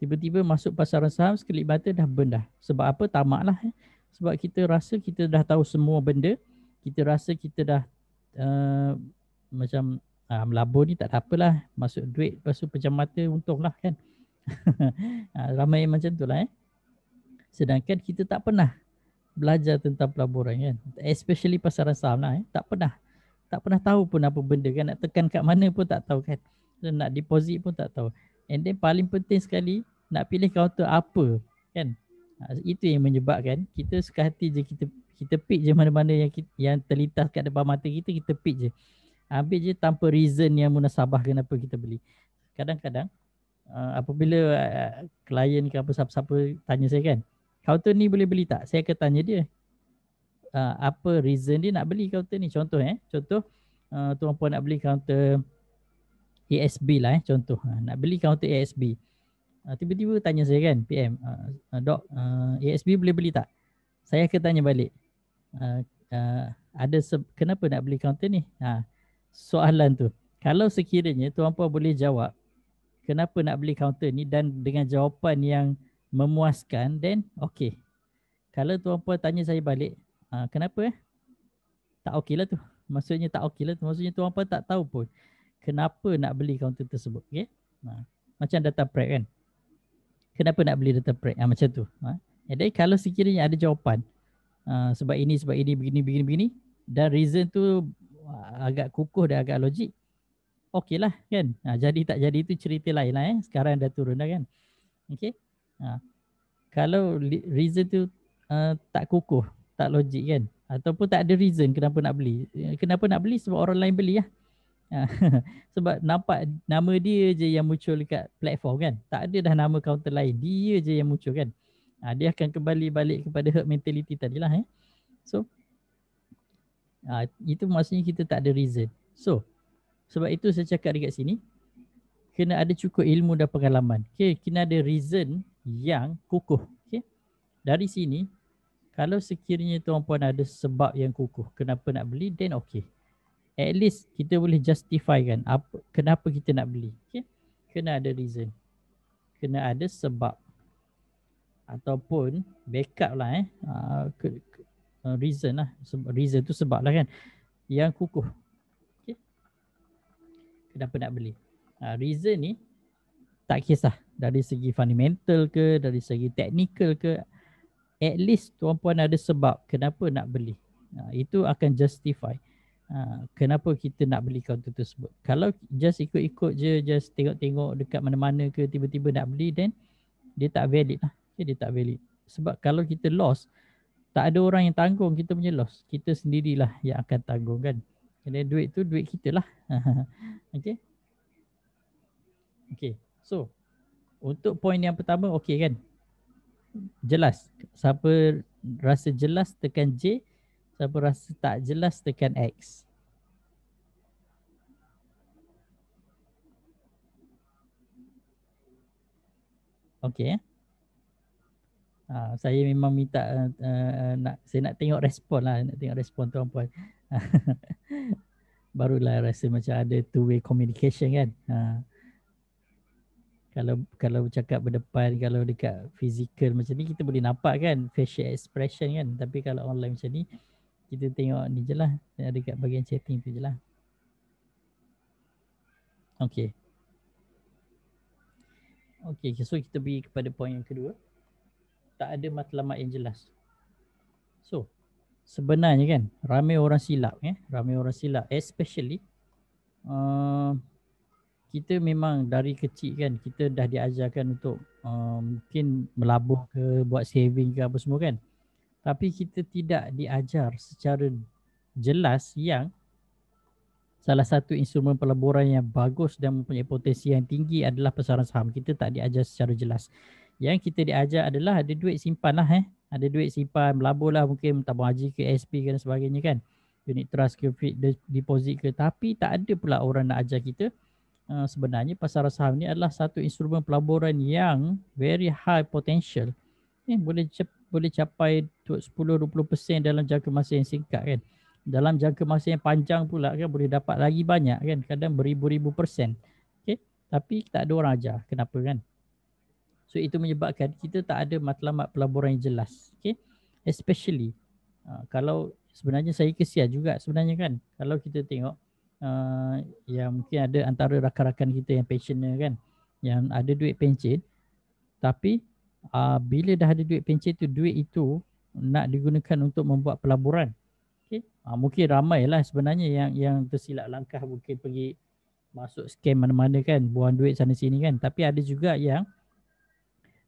Speaker 1: Tiba-tiba masuk pasaran saham sekelip mata dah benda. Sebab apa? Tamak lah. Eh? Sebab kita rasa kita dah tahu semua benda. Kita rasa kita dah uh, macam uh, melabur ni tak ada apalah masuk duit lepas tu pejam mata untung kan uh, ramai yang macam tu lah eh sedangkan kita tak pernah belajar tentang pelaburan kan especially pasaran saham lah eh tak pernah tak pernah tahu pun apa benda kan nak tekan kat mana pun tak tahu kan so, nak deposit pun tak tahu and then paling penting sekali nak pilih kaunter apa kan ah, itu yang menyebabkan kita suka hati je kita kita pick je mana-mana yang kita, yang terlintas kat depan mata kita kita pick je Ambil je tanpa reason yang munasabah kenapa kita beli. Kadang-kadang uh, apabila uh, klien ke apa siapa-siapa tanya saya kan, kaunter ni boleh beli tak? Saya akan tanya dia. Uh, apa reason dia nak beli kaunter ni? Contoh eh, contoh uh, tuan puan nak beli kaunter ASB lah eh contoh. Uh, nak beli kaunter ASB. Uh, tiba-tiba tanya saya kan PM, uh, uh, dok uh, ASB boleh beli tak? Saya akan tanya balik. Uh, uh, ada se- kenapa nak beli kaunter ni? Uh, soalan tu. Kalau sekiranya tuan puan boleh jawab kenapa nak beli kaunter ni dan dengan jawapan yang memuaskan then okey. Kalau tuan puan tanya saya balik, ha, kenapa eh? Tak okey lah tu. Maksudnya tak okey lah tu. Maksudnya tuan puan tak tahu pun kenapa nak beli kaunter tersebut. Okay? Ha, macam data prep kan? Kenapa nak beli data prep? Ha, macam tu. Ha? And kalau sekiranya ada jawapan uh, sebab ini, sebab ini, begini, begini, begini dan reason tu agak kukuh dan agak logik okey lah kan ha, jadi tak jadi itu cerita lain lah eh sekarang dah turun dah kan okay? ha. kalau reason tu uh, tak kukuh tak logik kan ataupun tak ada reason kenapa nak beli eh, kenapa nak beli sebab orang lain beli lah ha. sebab nampak nama dia je yang muncul dekat platform kan tak ada dah nama counter lain dia je yang muncul kan ha, dia akan kembali balik kepada herd mentality lah eh so Ha, itu maksudnya kita tak ada reason. So, sebab itu saya cakap dekat sini, kena ada cukup ilmu dan pengalaman. Okay, kena ada reason yang kukuh. Okay. Dari sini, kalau sekiranya tuan puan ada sebab yang kukuh, kenapa nak beli, then okay. At least kita boleh justify kan apa, kenapa kita nak beli. Okay. Kena ada reason. Kena ada sebab. Ataupun backup lah eh. Ha, Uh, reason lah. Reason tu sebab lah kan. Yang kukuh. Okay. Kenapa nak beli? Ha, reason ni tak kisah dari segi fundamental ke, dari segi technical ke. At least tuan puan ada sebab kenapa nak beli. Ha, itu akan justify. Ha, kenapa kita nak beli kaunter tersebut. Kalau just ikut-ikut je, just tengok-tengok dekat mana-mana ke tiba-tiba nak beli then dia tak valid lah. Okay, dia tak valid. Sebab kalau kita loss tak ada orang yang tanggung kita punya loss. Kita sendirilah yang akan tanggung kan. Jadi duit tu duit kita lah. okay. Okay. So untuk poin yang pertama okay kan. Jelas. Siapa rasa jelas tekan J. Siapa rasa tak jelas tekan X. Okay. Eh? Ha, saya memang minta uh, nak saya nak tengok respon lah nak tengok respon tuan puan barulah rasa macam ada two way communication kan ha. kalau kalau bercakap berdepan kalau dekat physical macam ni kita boleh nampak kan facial expression kan tapi kalau online macam ni kita tengok ni je lah dekat bahagian chatting tu je lah Okay. Okay, so kita pergi kepada poin yang kedua tak ada matlamat yang jelas. So, sebenarnya kan ramai orang silap eh, ramai orang silap especially uh, kita memang dari kecil kan kita dah diajarkan untuk uh, mungkin melabur ke buat saving ke apa semua kan. Tapi kita tidak diajar secara jelas yang salah satu instrumen pelaburan yang bagus dan mempunyai potensi yang tinggi adalah pasaran saham. Kita tak diajar secara jelas yang kita diajar adalah ada duit simpan lah eh. Ada duit simpan, melabur lah mungkin tabung haji ke SP ke dan sebagainya kan. Unit trust ke fit deposit ke. Tapi tak ada pula orang nak ajar kita. Uh, sebenarnya pasaran saham ni adalah satu instrumen pelaburan yang very high potential. Eh, boleh cep, boleh capai 10-20% dalam jangka masa yang singkat kan. Dalam jangka masa yang panjang pula kan boleh dapat lagi banyak kan. Kadang beribu-ribu persen. Okay? Tapi tak ada orang ajar. Kenapa kan? So itu menyebabkan kita tak ada matlamat pelaburan yang jelas. Okay. Especially uh, kalau sebenarnya saya kesian juga sebenarnya kan. Kalau kita tengok uh, yang mungkin ada antara rakan-rakan kita yang pensioner kan. Yang ada duit pencet. Tapi uh, bila dah ada duit pencet tu duit itu nak digunakan untuk membuat pelaburan. Okay. Uh, mungkin lah sebenarnya yang yang tersilap langkah mungkin pergi masuk scam mana-mana kan buang duit sana sini kan tapi ada juga yang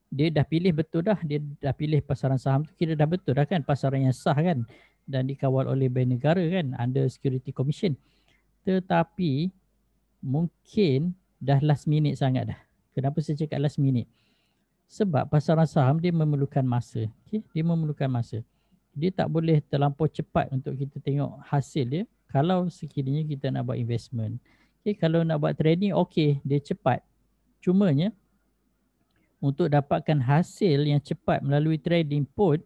Speaker 1: dia dah pilih betul dah dia dah pilih pasaran saham tu kira dah betul dah kan pasaran yang sah kan dan dikawal oleh bank negara kan under security commission tetapi mungkin dah last minute sangat dah kenapa saya cakap last minute sebab pasaran saham dia memerlukan masa okay? dia memerlukan masa dia tak boleh terlampau cepat untuk kita tengok hasil dia kalau sekiranya kita nak buat investment okay, kalau nak buat trading okey dia cepat cumanya uh, untuk dapatkan hasil yang cepat melalui trading put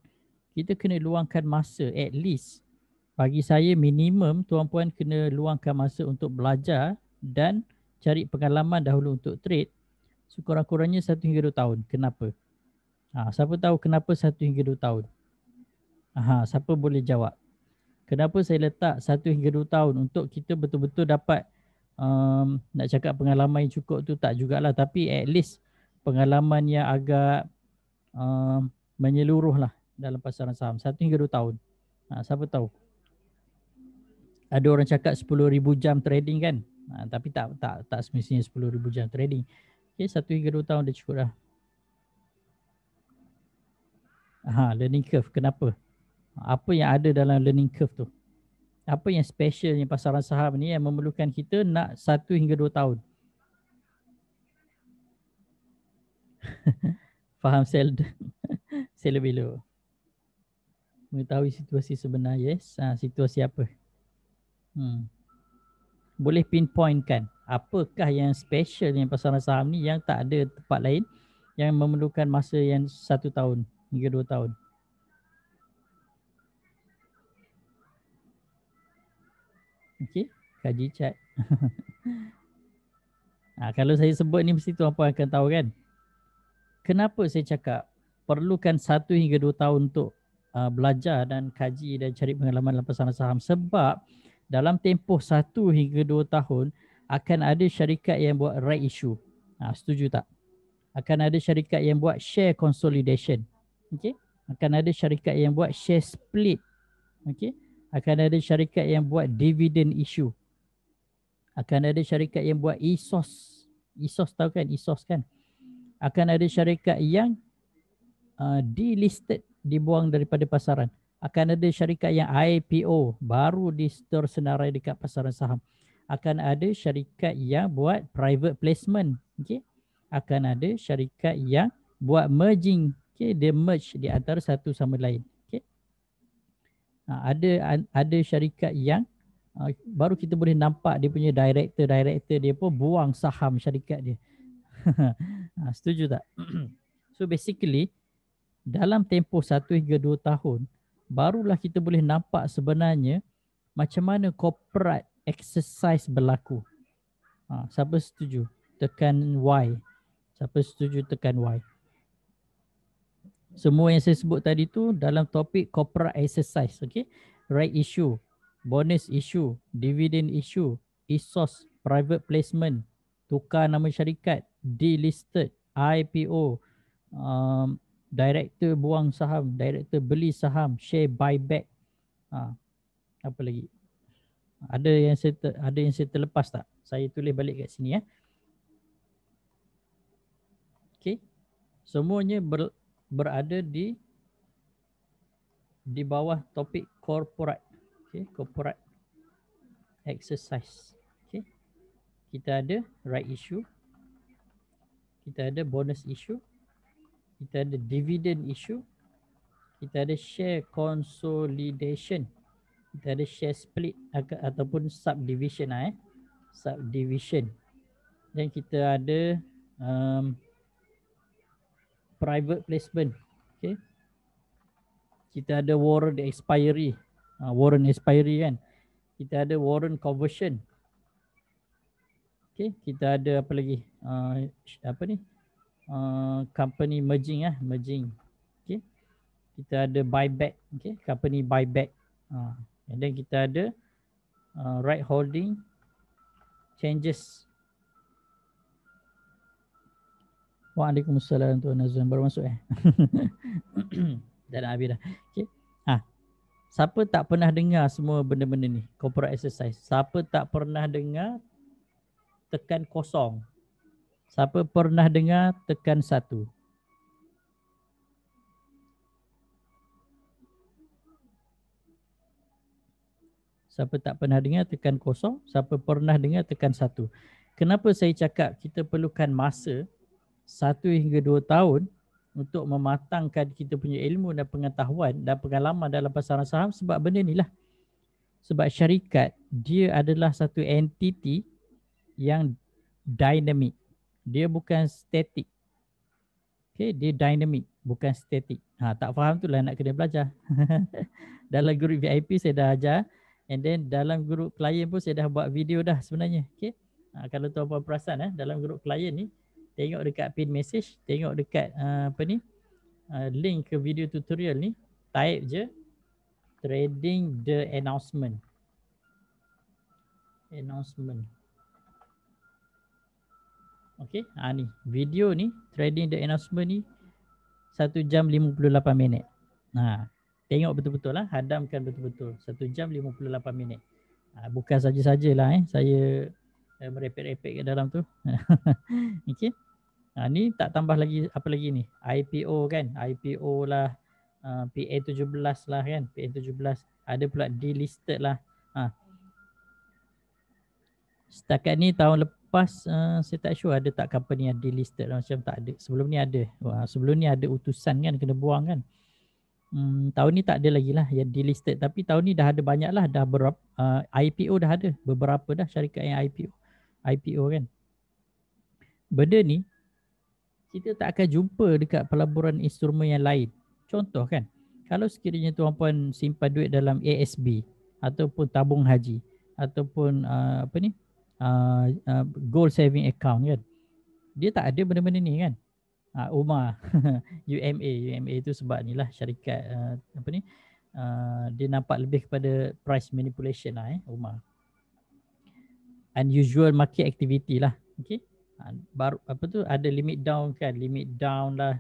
Speaker 1: kita kena luangkan masa at least bagi saya minimum tuan-puan kena luangkan masa untuk belajar dan cari pengalaman dahulu untuk trade sekurang-kurangnya satu hingga dua tahun. Kenapa? Ha, siapa tahu kenapa satu hingga dua tahun? Aha, siapa boleh jawab? Kenapa saya letak satu hingga dua tahun untuk kita betul-betul dapat um, nak cakap pengalaman yang cukup tu tak jugalah tapi at least pengalaman yang agak uh, menyeluruh lah dalam pasaran saham. Satu hingga dua tahun. Ha, siapa tahu? Ada orang cakap 10,000 jam trading kan? Ha, tapi tak tak tak semestinya 10,000 jam trading. Okay, satu hingga dua tahun dah cukup dah. Ha, learning curve, kenapa? Apa yang ada dalam learning curve tu? Apa yang special yang pasaran saham ni yang memerlukan kita nak satu hingga dua tahun? Faham sel sel lu. Mengetahui situasi sebenar, yes. Ha, situasi apa? Hmm. Boleh pinpoint kan apakah yang special yang pasaran saham ni yang tak ada tempat lain yang memerlukan masa yang satu tahun hingga dua tahun. Okey, kaji chat. ha, kalau saya sebut ni mesti tuan puan akan tahu kan kenapa saya cakap perlukan satu hingga dua tahun untuk uh, belajar dan kaji dan cari pengalaman dalam pasaran saham sebab dalam tempoh satu hingga dua tahun akan ada syarikat yang buat right issue. Ha, setuju tak? Akan ada syarikat yang buat share consolidation. Okay? Akan ada syarikat yang buat share split. Okay? Akan ada syarikat yang buat dividend issue. Akan ada syarikat yang buat ESOS. ESOS tahu kan? ESOS kan? akan ada syarikat yang uh, delisted dibuang daripada pasaran akan ada syarikat yang IPO baru di store senarai dekat pasaran saham akan ada syarikat yang buat private placement okey akan ada syarikat yang buat merging okey dia merge di antara satu sama lain okey ha, ada ada syarikat yang uh, baru kita boleh nampak dia punya director director dia pun buang saham syarikat dia ha, setuju tak? so basically dalam tempoh satu hingga dua tahun barulah kita boleh nampak sebenarnya macam mana corporate exercise berlaku. Ha, siapa setuju? Tekan Y. Siapa setuju tekan Y. Semua yang saya sebut tadi tu dalam topik corporate exercise. Okay? Right issue, bonus issue, dividend issue, ESOS, private placement, tukar nama syarikat, delisted IPO um, director buang saham director beli saham share buyback ha, apa lagi ada yang saya ter, ada yang saya terlepas tak saya tulis balik kat sini ya eh. okey semuanya ber, berada di di bawah topik corporate okey corporate exercise okey kita ada right issue kita ada bonus issue, kita ada dividend issue, kita ada share consolidation, kita ada share split ataupun subdivision lah eh. Subdivision. Dan kita ada um, private placement. Okay. Kita ada warrant expiry. Uh, warrant expiry kan. Kita ada warrant conversion. Okay, kita ada apa lagi? Uh, apa ni? Uh, company merging ya, eh? merging. Okay, kita ada buyback. Okay, company buyback. Uh, then kita ada uh, right holding changes. Waalaikumsalam Tuan Azwan baru masuk eh. dah nak habis dah. Okay. Ah, Siapa tak pernah dengar semua benda-benda ni? Corporate exercise. Siapa tak pernah dengar tekan kosong. Siapa pernah dengar tekan satu. Siapa tak pernah dengar tekan kosong. Siapa pernah dengar tekan satu. Kenapa saya cakap kita perlukan masa satu hingga dua tahun untuk mematangkan kita punya ilmu dan pengetahuan dan pengalaman dalam pasaran saham sebab benda ni lah. Sebab syarikat dia adalah satu entiti yang dynamic. Dia bukan static. Okay, dia dynamic bukan static. Ha, tak faham tu lah nak kena belajar. dalam grup VIP saya dah ajar. And then dalam grup klien pun saya dah buat video dah sebenarnya. Okay. Ha, kalau tuan-tuan perasan eh, dalam grup klien ni tengok dekat pin message, tengok dekat uh, apa ni uh, link ke video tutorial ni type je trading the announcement announcement Okay, ha, ah, ni video ni trading the announcement ni 1 jam 58 minit. Ha, tengok betul-betul lah, hadamkan betul-betul 1 jam 58 minit. Ha, bukan saja-sajalah eh, saya eh, merepek-repek kat dalam tu. okay. Ha, ni tak tambah lagi apa lagi ni IPO kan IPO lah ha, uh, PA17 lah kan PA17 ada pula delisted lah ha. Setakat ni tahun lepas lepas uh, saya tak sure ada tak company yang delisted lah, macam tak ada. Sebelum ni ada. Wah, sebelum ni ada utusan kan kena buang kan. Hmm, tahun ni tak ada lagi lah yang delisted tapi tahun ni dah ada banyak lah dah berapa uh, eh, IPO dah ada beberapa dah syarikat yang IPO IPO kan benda ni kita tak akan jumpa dekat pelaburan instrumen yang lain contoh kan kalau sekiranya tuan puan simpan duit dalam ASB ataupun tabung haji ataupun uh, apa ni uh, uh, uh, gold saving account kan. Dia tak ada benda-benda ni kan. uh, UMA, UMA, UMA tu sebab ni lah syarikat uh, apa ni uh, dia nampak lebih kepada price manipulation lah eh UMA. Unusual market activity lah. Okay. Uh, ah, baru apa tu ada limit down kan limit down lah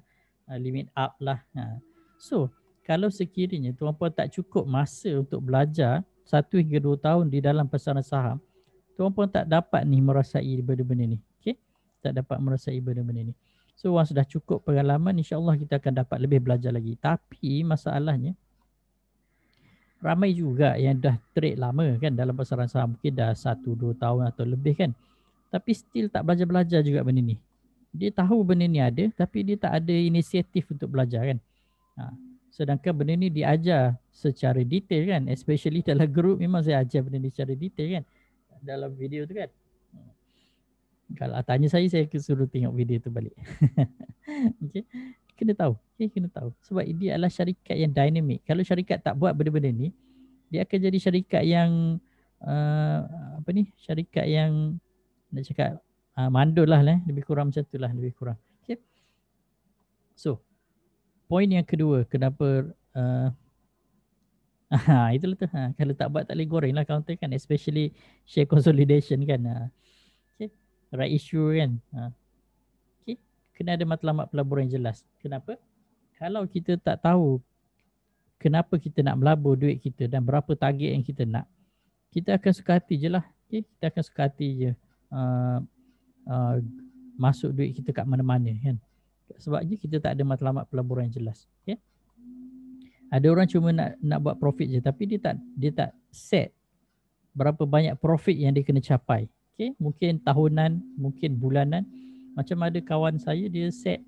Speaker 1: uh, limit up lah ha. so kalau sekiranya tuan puan tak cukup masa untuk belajar satu hingga dua tahun di dalam pasaran saham tuan pun tak dapat ni merasai benda-benda ni. Okay? Tak dapat merasai benda-benda ni. So once sudah cukup pengalaman insyaAllah kita akan dapat lebih belajar lagi. Tapi masalahnya ramai juga yang dah trade lama kan dalam pasaran saham mungkin dah satu dua tahun atau lebih kan. Tapi still tak belajar-belajar juga benda ni. Dia tahu benda ni ada tapi dia tak ada inisiatif untuk belajar kan. Ha. Sedangkan benda ni diajar secara detail kan especially dalam grup memang saya ajar benda ni secara detail kan dalam video tu kan. Hmm. Kalau tanya saya, saya suruh tengok video tu balik. okay. Kena tahu. Okay, kena tahu. Sebab dia adalah syarikat yang dynamic. Kalau syarikat tak buat benda-benda ni, dia akan jadi syarikat yang uh, apa ni? Syarikat yang nak cakap uh, mandul lah, lah. Lebih kurang macam tu lah. Lebih kurang. Okay. So, poin yang kedua kenapa uh, Ha, itulah tu. Ha, kalau tak buat tak boleh goreng lah counter kan. Especially share consolidation kan. Ha. Okay. Right issue kan. Ha. Okay. Kena ada matlamat pelaburan yang jelas. Kenapa? Kalau kita tak tahu kenapa kita nak melabur duit kita dan berapa target yang kita nak. Kita akan suka hati je lah. Okay. Kita akan suka hati je. Uh, uh, masuk duit kita kat mana-mana kan. Sebab Sebabnya kita tak ada matlamat pelaburan yang jelas. Okay ada orang cuma nak nak buat profit je tapi dia tak dia tak set berapa banyak profit yang dia kena capai okey mungkin tahunan mungkin bulanan macam ada kawan saya dia set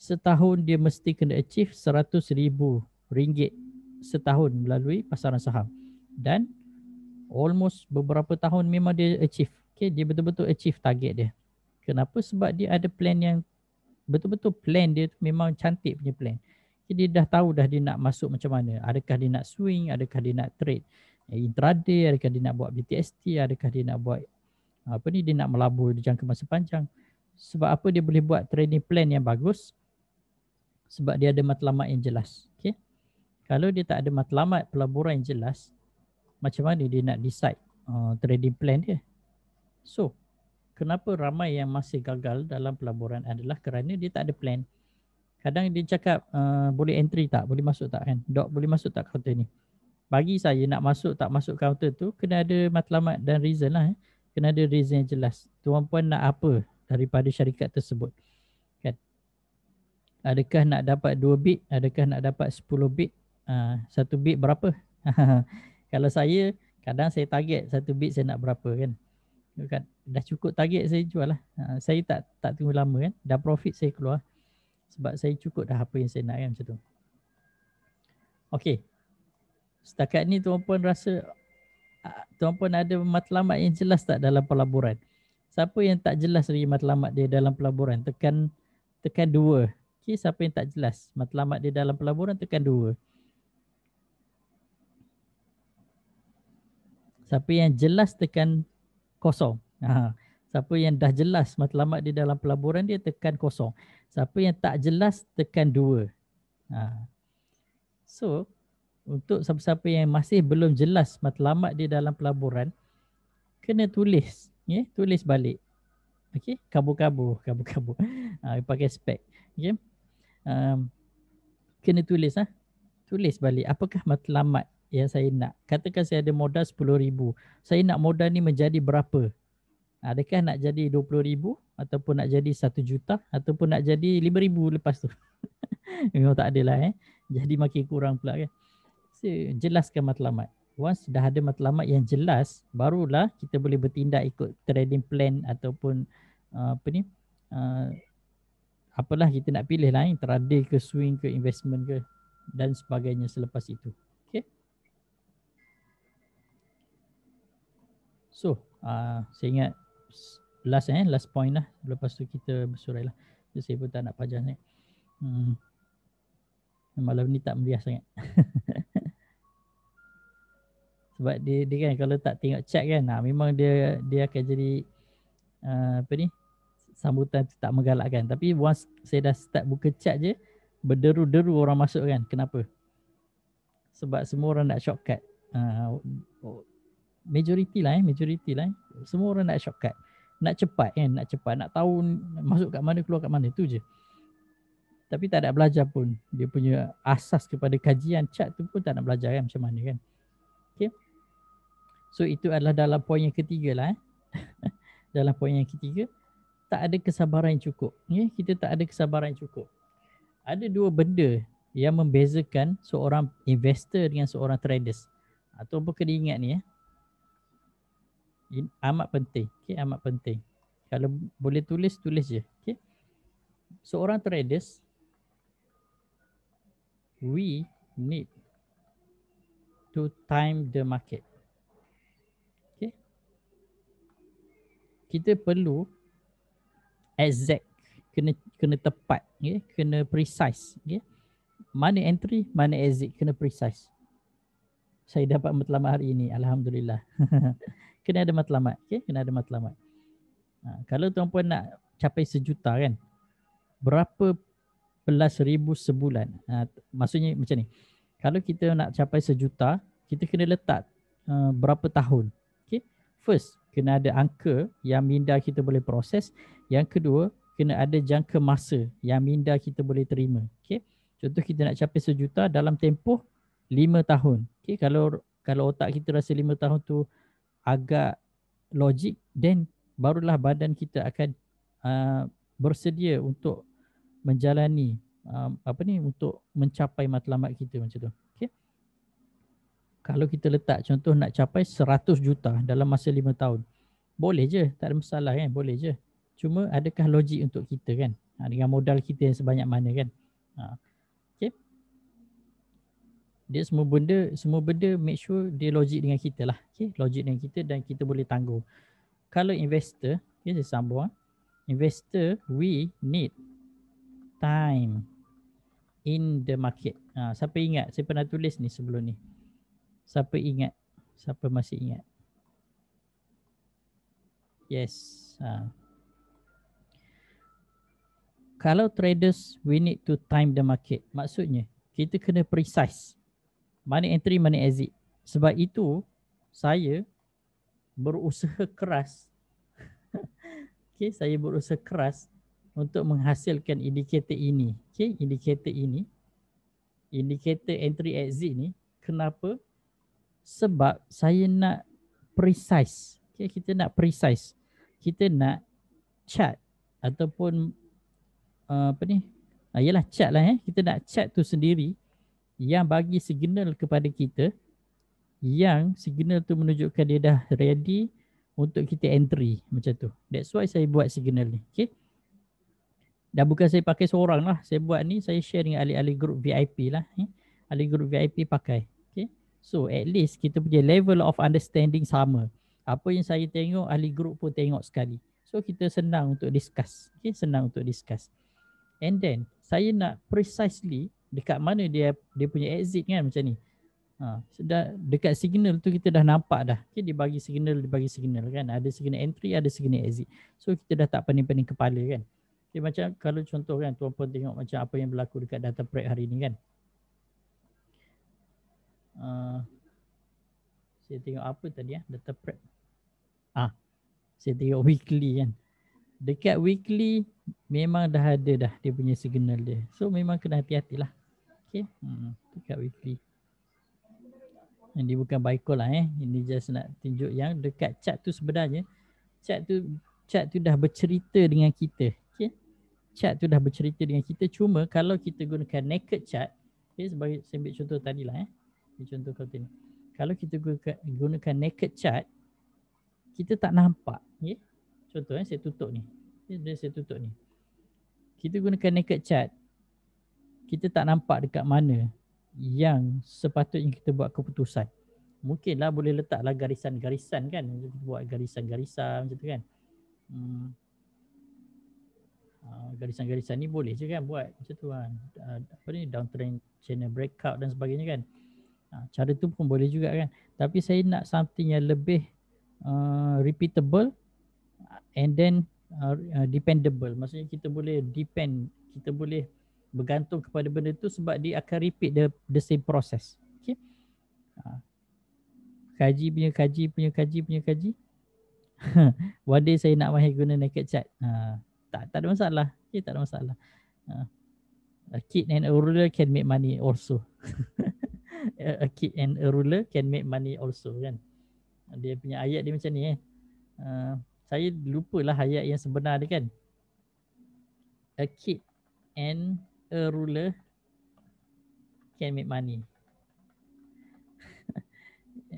Speaker 1: setahun dia mesti kena achieve 100000 ringgit setahun melalui pasaran saham dan almost beberapa tahun memang dia achieve okey dia betul-betul achieve target dia kenapa sebab dia ada plan yang betul-betul plan dia tu memang cantik punya plan dia dah tahu dah dia nak masuk macam mana. Adakah dia nak swing, adakah dia nak trade eh, intraday, adakah dia nak buat BTST, adakah dia nak buat ah, apa ni, dia nak melabur di jangka masa panjang. Sebab apa dia boleh buat trading plan yang bagus? Sebab dia ada matlamat yang jelas. Okay. Kalau dia tak ada matlamat pelaburan yang jelas, macam mana dia nak decide uh, ah, trading plan dia? So, kenapa ramai yang masih gagal dalam pelaburan adalah kerana dia tak ada plan kadang dia cakap uh, boleh entry tak boleh masuk tak kan dok boleh masuk tak kaunter ni bagi saya nak masuk tak masuk kaunter tu kena ada matlamat dan reason lah eh. kena ada reason yang jelas tuan puan nak apa daripada syarikat tersebut kan adakah nak dapat 2 bit adakah nak dapat 10 bit ah, satu uh, bit berapa kalau saya kadang saya target satu bit saya nak berapa kan, kan? dah cukup target saya jual lah. Ha, saya tak tak tunggu lama kan. Dah profit saya keluar sebab saya cukup dah apa yang saya nak kan macam tu. Okay, Setakat ni tuan pun rasa tuan pun ada matlamat yang jelas tak dalam pelaburan? Siapa yang tak jelas lagi matlamat dia dalam pelaburan? Tekan tekan dua. Okey, siapa yang tak jelas matlamat dia dalam pelaburan tekan dua. Siapa yang jelas tekan kosong. Ha. Siapa yang dah jelas matlamat dia dalam pelaburan dia tekan kosong. Siapa yang tak jelas tekan dua. Ha. So untuk siapa-siapa yang masih belum jelas matlamat dia dalam pelaburan kena tulis ya yeah? tulis balik. Okay, kabur-kabur, kabur-kabur. Ha, pakai spek. Okey. Um, kena tulis ah. Ha? Tulis balik apakah matlamat yang saya nak. Katakan saya ada modal 10000. Saya nak modal ni menjadi berapa? Adakah nak jadi 20 ribu ataupun nak jadi 1 juta ataupun nak jadi 5 ribu lepas tu. Memang tak ada lah, eh. Jadi makin kurang pula kan. So, jelaskan matlamat. Once dah ada matlamat yang jelas, barulah kita boleh bertindak ikut trading plan ataupun uh, apa ni, uh, apalah kita nak pilih lah, intraday eh. ke swing ke investment ke dan sebagainya selepas itu. Okay. So, uh, saya ingat last eh last point lah lepas tu kita bersurai lah Jadi saya pun tak nak panjang sangat hmm. malam ni tak meriah sangat sebab dia dia kan kalau tak tengok chat kan nah, memang dia dia akan jadi uh, apa ni sambutan tu tak menggalakkan tapi once saya dah start buka chat je berderu-deru orang masuk kan kenapa sebab semua orang nak shortcut uh, majority lah eh majority lah eh. semua orang nak shortcut nak cepat kan eh? nak cepat nak tahu masuk kat mana keluar kat mana tu je tapi tak ada belajar pun dia punya asas kepada kajian cat tu pun tak nak belajar kan macam mana kan Okay. so itu adalah dalam poin yang ketiga lah eh? dalam poin yang ketiga tak ada kesabaran yang cukup eh? kita tak ada kesabaran yang cukup ada dua benda yang membezakan seorang investor dengan seorang traders atau apa kena ingat ni eh? amat penting. Okay, amat penting. Kalau boleh tulis, tulis je. Okay. Seorang traders, we need to time the market. Okay. Kita perlu exact, kena kena tepat, okay. kena precise. Okay. Mana entry, mana exit, kena precise. Saya dapat matlamat hari ini. Alhamdulillah. kena ada matlamat. Okay? Kena ada matlamat. Ha, kalau tuan-puan nak capai sejuta kan, berapa belas ribu sebulan? Ha, maksudnya macam ni. Kalau kita nak capai sejuta, kita kena letak uh, berapa tahun. Okay? First, kena ada angka yang minda kita boleh proses. Yang kedua, kena ada jangka masa yang minda kita boleh terima. Okay? Contoh kita nak capai sejuta dalam tempoh lima tahun. Okay? Kalau kalau otak kita rasa lima tahun tu agak logik then barulah badan kita akan uh, bersedia untuk menjalani uh, apa ni untuk mencapai matlamat kita macam tu okey kalau kita letak contoh nak capai 100 juta dalam masa 5 tahun boleh je tak ada masalah kan boleh je cuma adakah logik untuk kita kan ha, dengan modal kita yang sebanyak mana kan ha dia semua benda semua benda make sure dia logik dengan kita lah okay? logik dengan kita dan kita boleh tangguh kalau investor okey saya sambung ah. investor we need time in the market ha, siapa ingat saya pernah tulis ni sebelum ni siapa ingat siapa masih ingat yes ha. kalau traders we need to time the market maksudnya kita kena precise mana entry mana exit. Sebab itu saya berusaha keras. okay, saya berusaha keras untuk menghasilkan indikator ini. Okay, indikator ini. Indikator entry exit ni. Kenapa? Sebab saya nak precise. Okay, kita nak precise. Kita nak chat ataupun uh, apa ni? Ayolah uh, chat lah eh. Kita nak chat tu sendiri yang bagi signal kepada kita yang signal tu menunjukkan dia dah ready untuk kita entry macam tu. That's why saya buat signal ni. Okay. Dah bukan saya pakai seorang lah. Saya buat ni saya share dengan ahli-ahli group VIP lah. Eh? Ahli group VIP pakai. Okay. So at least kita punya level of understanding sama. Apa yang saya tengok ahli group pun tengok sekali. So kita senang untuk discuss. Okay. Senang untuk discuss. And then saya nak precisely dekat mana dia dia punya exit kan macam ni. Ha, sudah dekat signal tu kita dah nampak dah. Okay, dia bagi signal, dia bagi signal kan. Ada signal entry, ada signal exit. So kita dah tak pening-pening kepala kan. Okay, macam kalau contoh kan tuan pun tengok macam apa yang berlaku dekat data prep hari ni kan. Uh, saya tengok apa tadi ya data prep. Ah. Saya tengok weekly kan. Dekat weekly memang dah ada dah dia punya signal dia. So memang kena hati-hatilah. Okay. Hmm, dekat weekly. Ini bukan by call lah eh. Ini just nak tunjuk yang dekat chat tu sebenarnya. Chat tu chat tu dah bercerita dengan kita. Okay. Chat tu dah bercerita dengan kita. Cuma kalau kita gunakan naked chat. Okay. Sebagai saya contoh tadi lah eh. contoh kau ni. Kalau kita gunakan, naked chat. Kita tak nampak. Okay. Contoh eh. Saya tutup ni. Okay. Saya tutup ni. Kita gunakan naked chat kita tak nampak dekat mana yang sepatutnya kita buat keputusan. Mungkinlah boleh letaklah garisan-garisan kan. Kita buat garisan-garisan macam tu kan. Hmm. Ah, garisan-garisan ni boleh je kan buat macam tu kan. Ah, apa ni downtrend channel breakout dan sebagainya kan. Ah, cara tu pun boleh juga kan. Tapi saya nak something yang lebih uh, repeatable and then uh, dependable. Maksudnya kita boleh depend, kita boleh bergantung kepada benda tu sebab dia akan repeat the, the same process. Okay. Ha. Kaji punya kaji punya kaji punya kaji. One saya nak mahir guna naked chat. Ha. Tak, tak ada masalah. Okay, tak ada masalah. Ha. A kid and a ruler can make money also. a kid and a ruler can make money also kan. Dia punya ayat dia macam ni eh. Uh, saya lupalah ayat yang sebenar dia kan. A kid and a ruler can make money.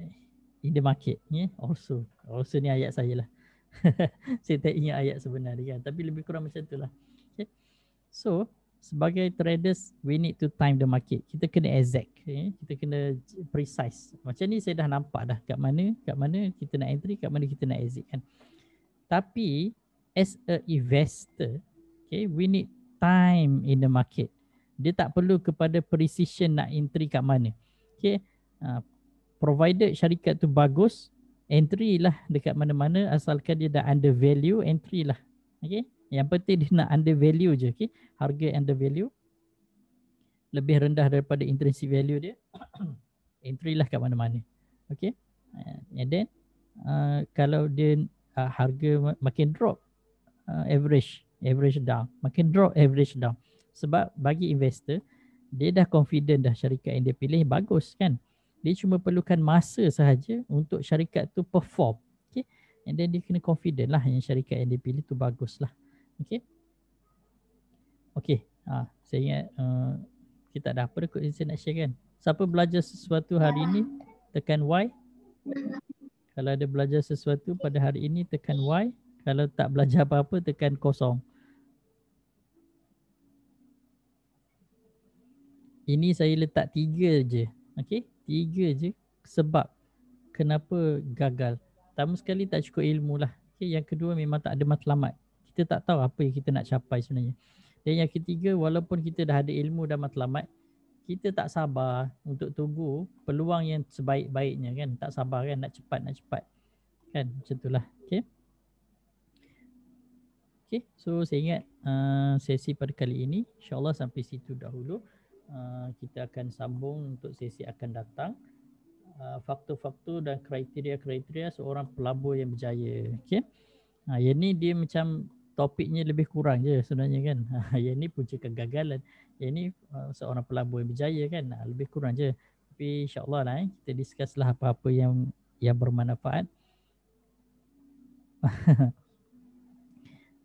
Speaker 1: In the market. Yeah? Also. Also ni ayat saya lah. saya tak ingat ayat sebenarnya. Kan? Tapi lebih kurang macam tu lah. Okay? So, sebagai traders, we need to time the market. Kita kena exact. Okay? Eh. Kita kena precise. Macam ni saya dah nampak dah. Kat mana, kat mana kita nak entry, kat mana kita nak exit kan. Tapi, as a investor, okay, we need time in the market. Dia tak perlu kepada precision nak entry kat mana. Okay. Uh, provided syarikat tu bagus, entry lah dekat mana-mana asalkan dia dah under value, entry lah. Okay. Yang penting dia nak under value je. Okay. Harga under value. Lebih rendah daripada intrinsic value dia. entry lah kat mana-mana. Okay. Ah, and then, uh, kalau dia uh, harga makin drop, uh, average average down makin drop average down sebab bagi investor dia dah confident dah syarikat yang dia pilih bagus kan dia cuma perlukan masa sahaja untuk syarikat tu perform okay and then dia kena confident lah yang syarikat yang dia pilih tu bagus lah okay okay ha, saya ingat uh, kita ada apa dekat saya nak share kan siapa belajar sesuatu hari ini tekan Y kalau ada belajar sesuatu pada hari ini tekan Y kalau tak belajar apa-apa tekan kosong Ini saya letak tiga je. Okay. Tiga je sebab kenapa gagal. Pertama sekali tak cukup ilmu lah. Okay. Yang kedua memang tak ada matlamat. Kita tak tahu apa yang kita nak capai sebenarnya. Dan yang ketiga walaupun kita dah ada ilmu dan matlamat, kita tak sabar untuk tunggu peluang yang sebaik-baiknya kan. Tak sabar kan nak cepat, nak cepat. Kan macam itulah. Okay. Okay. So saya ingat uh, sesi pada kali ini. InsyaAllah sampai situ dahulu. Ah, kita akan sambung untuk sesi akan datang ah, faktor-faktor uh, dan kriteria-kriteria seorang pelabur yang berjaya okey ha uh, yang ni dia macam topiknya lebih kurang je sebenarnya kan ah, yang ni punca kegagalan yang ni uh, seorang pelabur yang berjaya kan uh, lebih kurang je tapi insyaallah lah eh, kita discuss lah apa-apa yang yang bermanfaat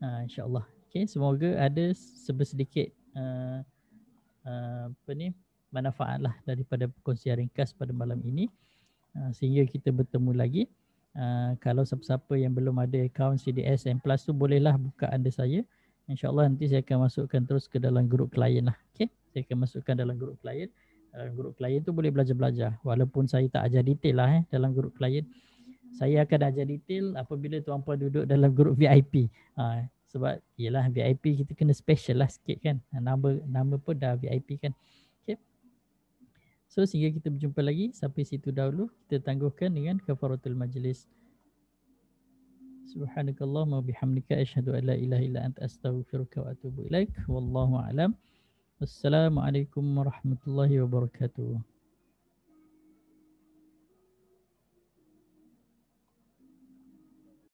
Speaker 1: uh, insyaallah okey semoga ada sebesedikit uh, Eh, apa ni manfaatlah daripada perkongsian ringkas pada malam ini eh, sehingga kita bertemu lagi eh, kalau siapa-siapa yang belum ada akaun CDS and Plus tu bolehlah buka anda saya insyaallah nanti saya akan masukkan terus ke dalam grup klien lah okey saya akan masukkan dalam grup klien dalam grup klien tu boleh belajar-belajar walaupun saya tak ajar detail lah eh dalam grup klien saya akan ajar detail apabila tuan puan duduk dalam grup VIP. Ha, ah, sebab ialah VIP kita kena special lah sikit kan ha, nama nama pun dah VIP kan okay. so sehingga kita berjumpa lagi sampai situ dahulu kita tangguhkan dengan kafaratul majlis subhanakallah wa bihamdika asyhadu an la ilaha illa anta astaghfiruka wa atubu ilaik wallahu alam Assalamualaikum warahmatullahi wabarakatuh